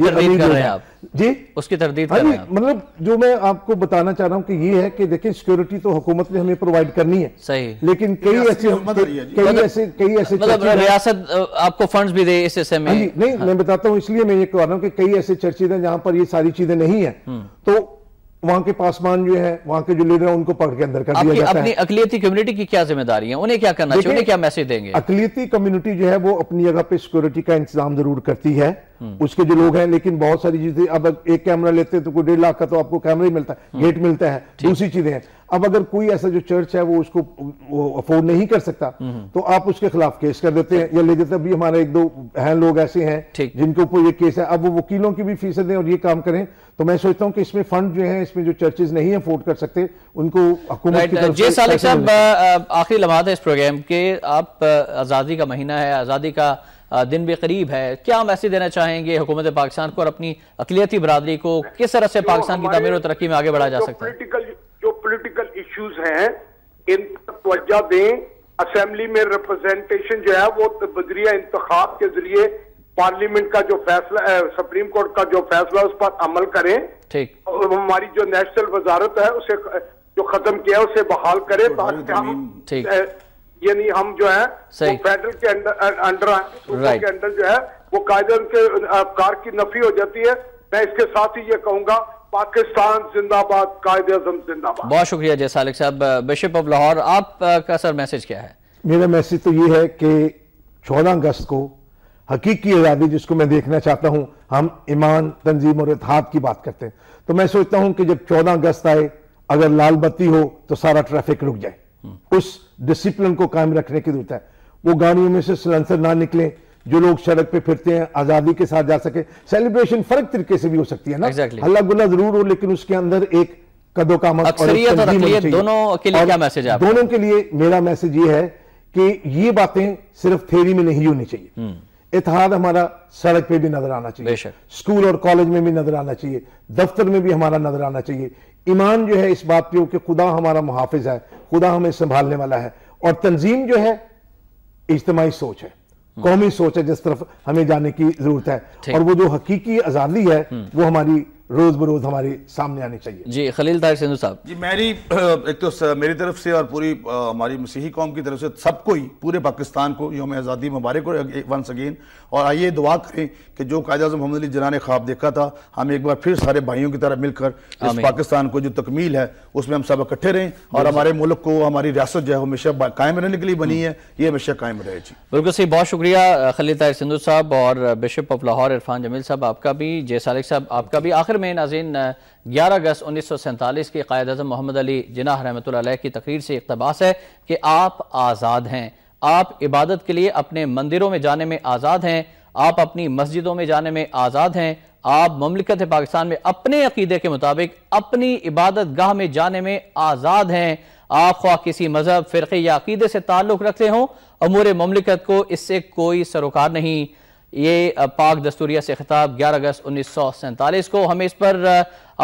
जी उसकी तरदीद हाँ मतलब जो मैं आपको बताना चाह रहा हूँ कि ये है कि देखिए सिक्योरिटी तो हुकूमत ने हमें प्रोवाइड करनी है सही लेकिन कई ऐसे कई ऐसे कई ऐसे मतलब रियासत आपको फंड्स भी दे एस एस एम नहीं, नहीं हाँ। मैं बताता हूँ इसलिए मैं ये कह रहा हूँ कि कई ऐसे चर्चित हैं जहां पर ये सारी चीजें नहीं है हम्म। तो वहां के पासवान जो है वहां के जो लीडर है उनको पकड़ के अंदर कर दिया जाता अपनी अकलियती कम्युनिटी की क्या जिम्मेदारी है उन्हें क्या करना चाहिए उन्हें क्या मैसेज देंगे अकलियती कम्युनिटी जो है वो अपनी जगह पे सिक्योरिटी का इंतजाम जरूर करती है हम्म। उसके जो लोग हैं लेकिन बहुत सारी चीजें अब एक कैमरा लेते हैं तो कोई डेढ़ लाख का तो आपको कैमरा ही मिलता है गेट मिलता है दूसरी चीजें हैं अब अगर कोई ऐसा जो चर्च है वो उसको अफोर्ड नहीं कर सकता हम्म। तो आप उसके खिलाफ केस कर देते हैं या ले देते अभी हमारे एक दो है लोग ऐसे हैं जिनके ऊपर ये केस है अब वो वकीलों की भी फीस दें और ये काम करें तो मैं सोचता हूँ कि इसमें फंड जो है इसमें जो चर्चेज नहीं अफोर्ड कर सकते उनको आखिरी लम्हा है इस प्रोग्राम के आप आज़ादी का महीना है आज़ादी का दिन भी करीब है क्या मैसेज देना चाहेंगे हुकूमत पाकिस्तान को और अपनी अकलीती बरदरी को किस तरह से पाकिस्तान की तमीर और तरक्की में आगे बढ़ाया जा सकता है पोलिटिकल जो पोलिटिकल इशूज हैं इन तोज्जा दें असेंबली में रिप्रेजेंटेशन जो है वो बजरिया इंतखाब के जरिए पार्लियामेंट का जो फैसला सुप्रीम कोर्ट का जो फैसला उस पर अमल करें ठीक और हमारी जो नेशनल वजारत है उसे जो खत्म किया उसे बहाल करें ताकि हम ठीक यानी हम जो है फेडरल के अंडर तो के अंडर जो है वो कायदे के कार की नफी हो जाती है मैं इसके साथ ही ये कहूंगा पाकिस्तान जिंदाबाद कायदे अजम जिंदाबाद बहुत शुक्रिया जैसालिक साहब बिशप ऑफ लाहौर आप का सर मैसेज क्या है मेरा मैसेज तो ये है कि चौदह अगस्त को हकीकी आज़ादी जिसको मैं देखना चाहता हूँ हम ईमान तंजीम और इतिहाद की बात करते हैं तो मैं सोचता हूँ कि जब चौदह अगस्त आए अगर लाल बत्ती हो तो सारा ट्रैफिक रुक जाए उस डिसिप्लिन को कायम रखने की जरूरत है वो गाड़ियों में से सिलेंसर ना निकले जो लोग सड़क पे फिरते हैं आजादी के साथ जा सके सेलिब्रेशन फर्क तरीके से भी हो सकती है ना exactly. हल्ला गुल्ला जरूर हो लेकिन उसके अंदर एक कदो का और दोनों के लिए क्या मैसेज है दोनों के लिए मेरा मैसेज ये है कि ये बातें सिर्फ थेरी में नहीं होनी चाहिए हम्म। इतिहाद हमारा सड़क पे भी नजर आना चाहिए स्कूल और कॉलेज में भी नजर आना चाहिए दफ्तर में भी हमारा नजर आना चाहिए ईमान जो है इस बात पे हो कि खुदा हमारा मुहाफिज है खुदा हमें संभालने वाला है और तंजीम जो है इज्तमाही सोच है हम्म। कौमी सोच है जिस तरफ हमें जाने की जरूरत है और वो जो हकीकी आज़ादी है हम्म। वो हमारी रोज बरोज हमारे सामने आनी चाहिए जी खलील तार सिंधु साहब जी मेरी एक तो मेरी तरफ से और पूरी हमारी मसीही कौम की तरफ से सबको ही पूरे पाकिस्तान को योम आज़ादी मुबारक हो वंस अगेन और आइए दुआ करें कि जो कायद अजम मोहम्मद अली जना ने ख्वाब देखा था हम एक बार फिर सारे भाइयों की तरह मिलकर इस पाकिस्तान को जो तकमील है उसमें हम सब इकट्ठे रहें और हमारे मुल्क को हमारी रियासत जो है हमेशा कायम रहने के लिए बनी हम्म। है ये हमेशा कायम रहे जी बिल्कुल सही बहुत शुक्रिया खलीद ताहिर सिंधु साहब और बिशप ऑफ लाहौर इरफान जमील साहब आपका भी जय सालिक साहब आपका भी आखिर में नाजीन ग्यारह अगस्त उन्नीस सौ सैंतालीस के कायद अजम मोहम्मद अली जना रहमत की तकरीर से इकतबास है कि आप आज़ाद हैं आप इबादत के लिए अपने मंदिरों में जाने में आज़ाद हैं आप अपनी मस्जिदों में जाने में आज़ाद हैं आप ममलिकत पाकिस्तान में अपने अकीदे के मुताबिक अपनी इबादत गाह में जाने में आज़ाद हैं आप ख्वा किसी मजहब फ़िरक़े या अकीदे से ताल्लुक़ रखते हों अमूर ममलिकत को इससे कोई सरोकार नहीं ये पाक दस्तूरिया से खिताब ग्यारह अगस्त उन्नीस सौ सैंतालीस को हमें इस पर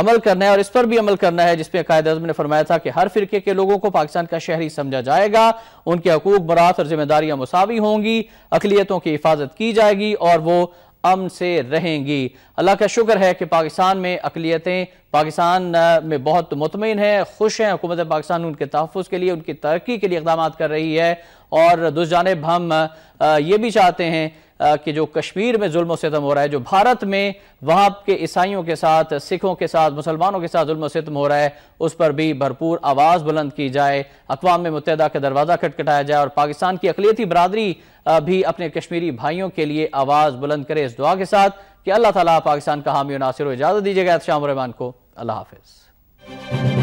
अमल करना है और इस पर भी अमल करना है जिसमें कायद अजम ने फरमाया था कि हर फिरके के लोगों को पाकिस्तान का शहरी समझा जाएगा उनके हकूक बरात और जिम्मेदारियां मुसावी होंगी अकलीतों की हिफाजत की जाएगी और वो अम से रहेंगी अल्लाह का शुक्र है कि पाकिस्तान में अकलीतें पाकिस्तान में बहुत मुतमिन है खुश हैं हुकूमत पाकिस्तान उनके तहफ़ के लिए उनकी तरक्की के लिए इकदाम कर रही है और दुस जानब हम ये भी चाहते हैं कि जो कश्मीर में जुल्म सितम हो रहा है जो भारत में वहाँ के ईसाइयों के साथ सिखों के साथ मुसलमानों के साथ जुल्म सितम हो रहा है उस पर भी भरपूर आवाज़ बुलंद की जाए अकवाम मुतहदा का दरवाज़ा खटखटाया जाए और पाकिस्तान की अकलीती बरदरी भी अपने कश्मीरी भाइयों के लिए आवाज़ बुलंद करे इस दुआ के साथ कि अल्लाह ताला पाकिस्तान का हामी नासिर इजाज़त दीजिएगा शाम रहमान को अल्लाह हाफिज़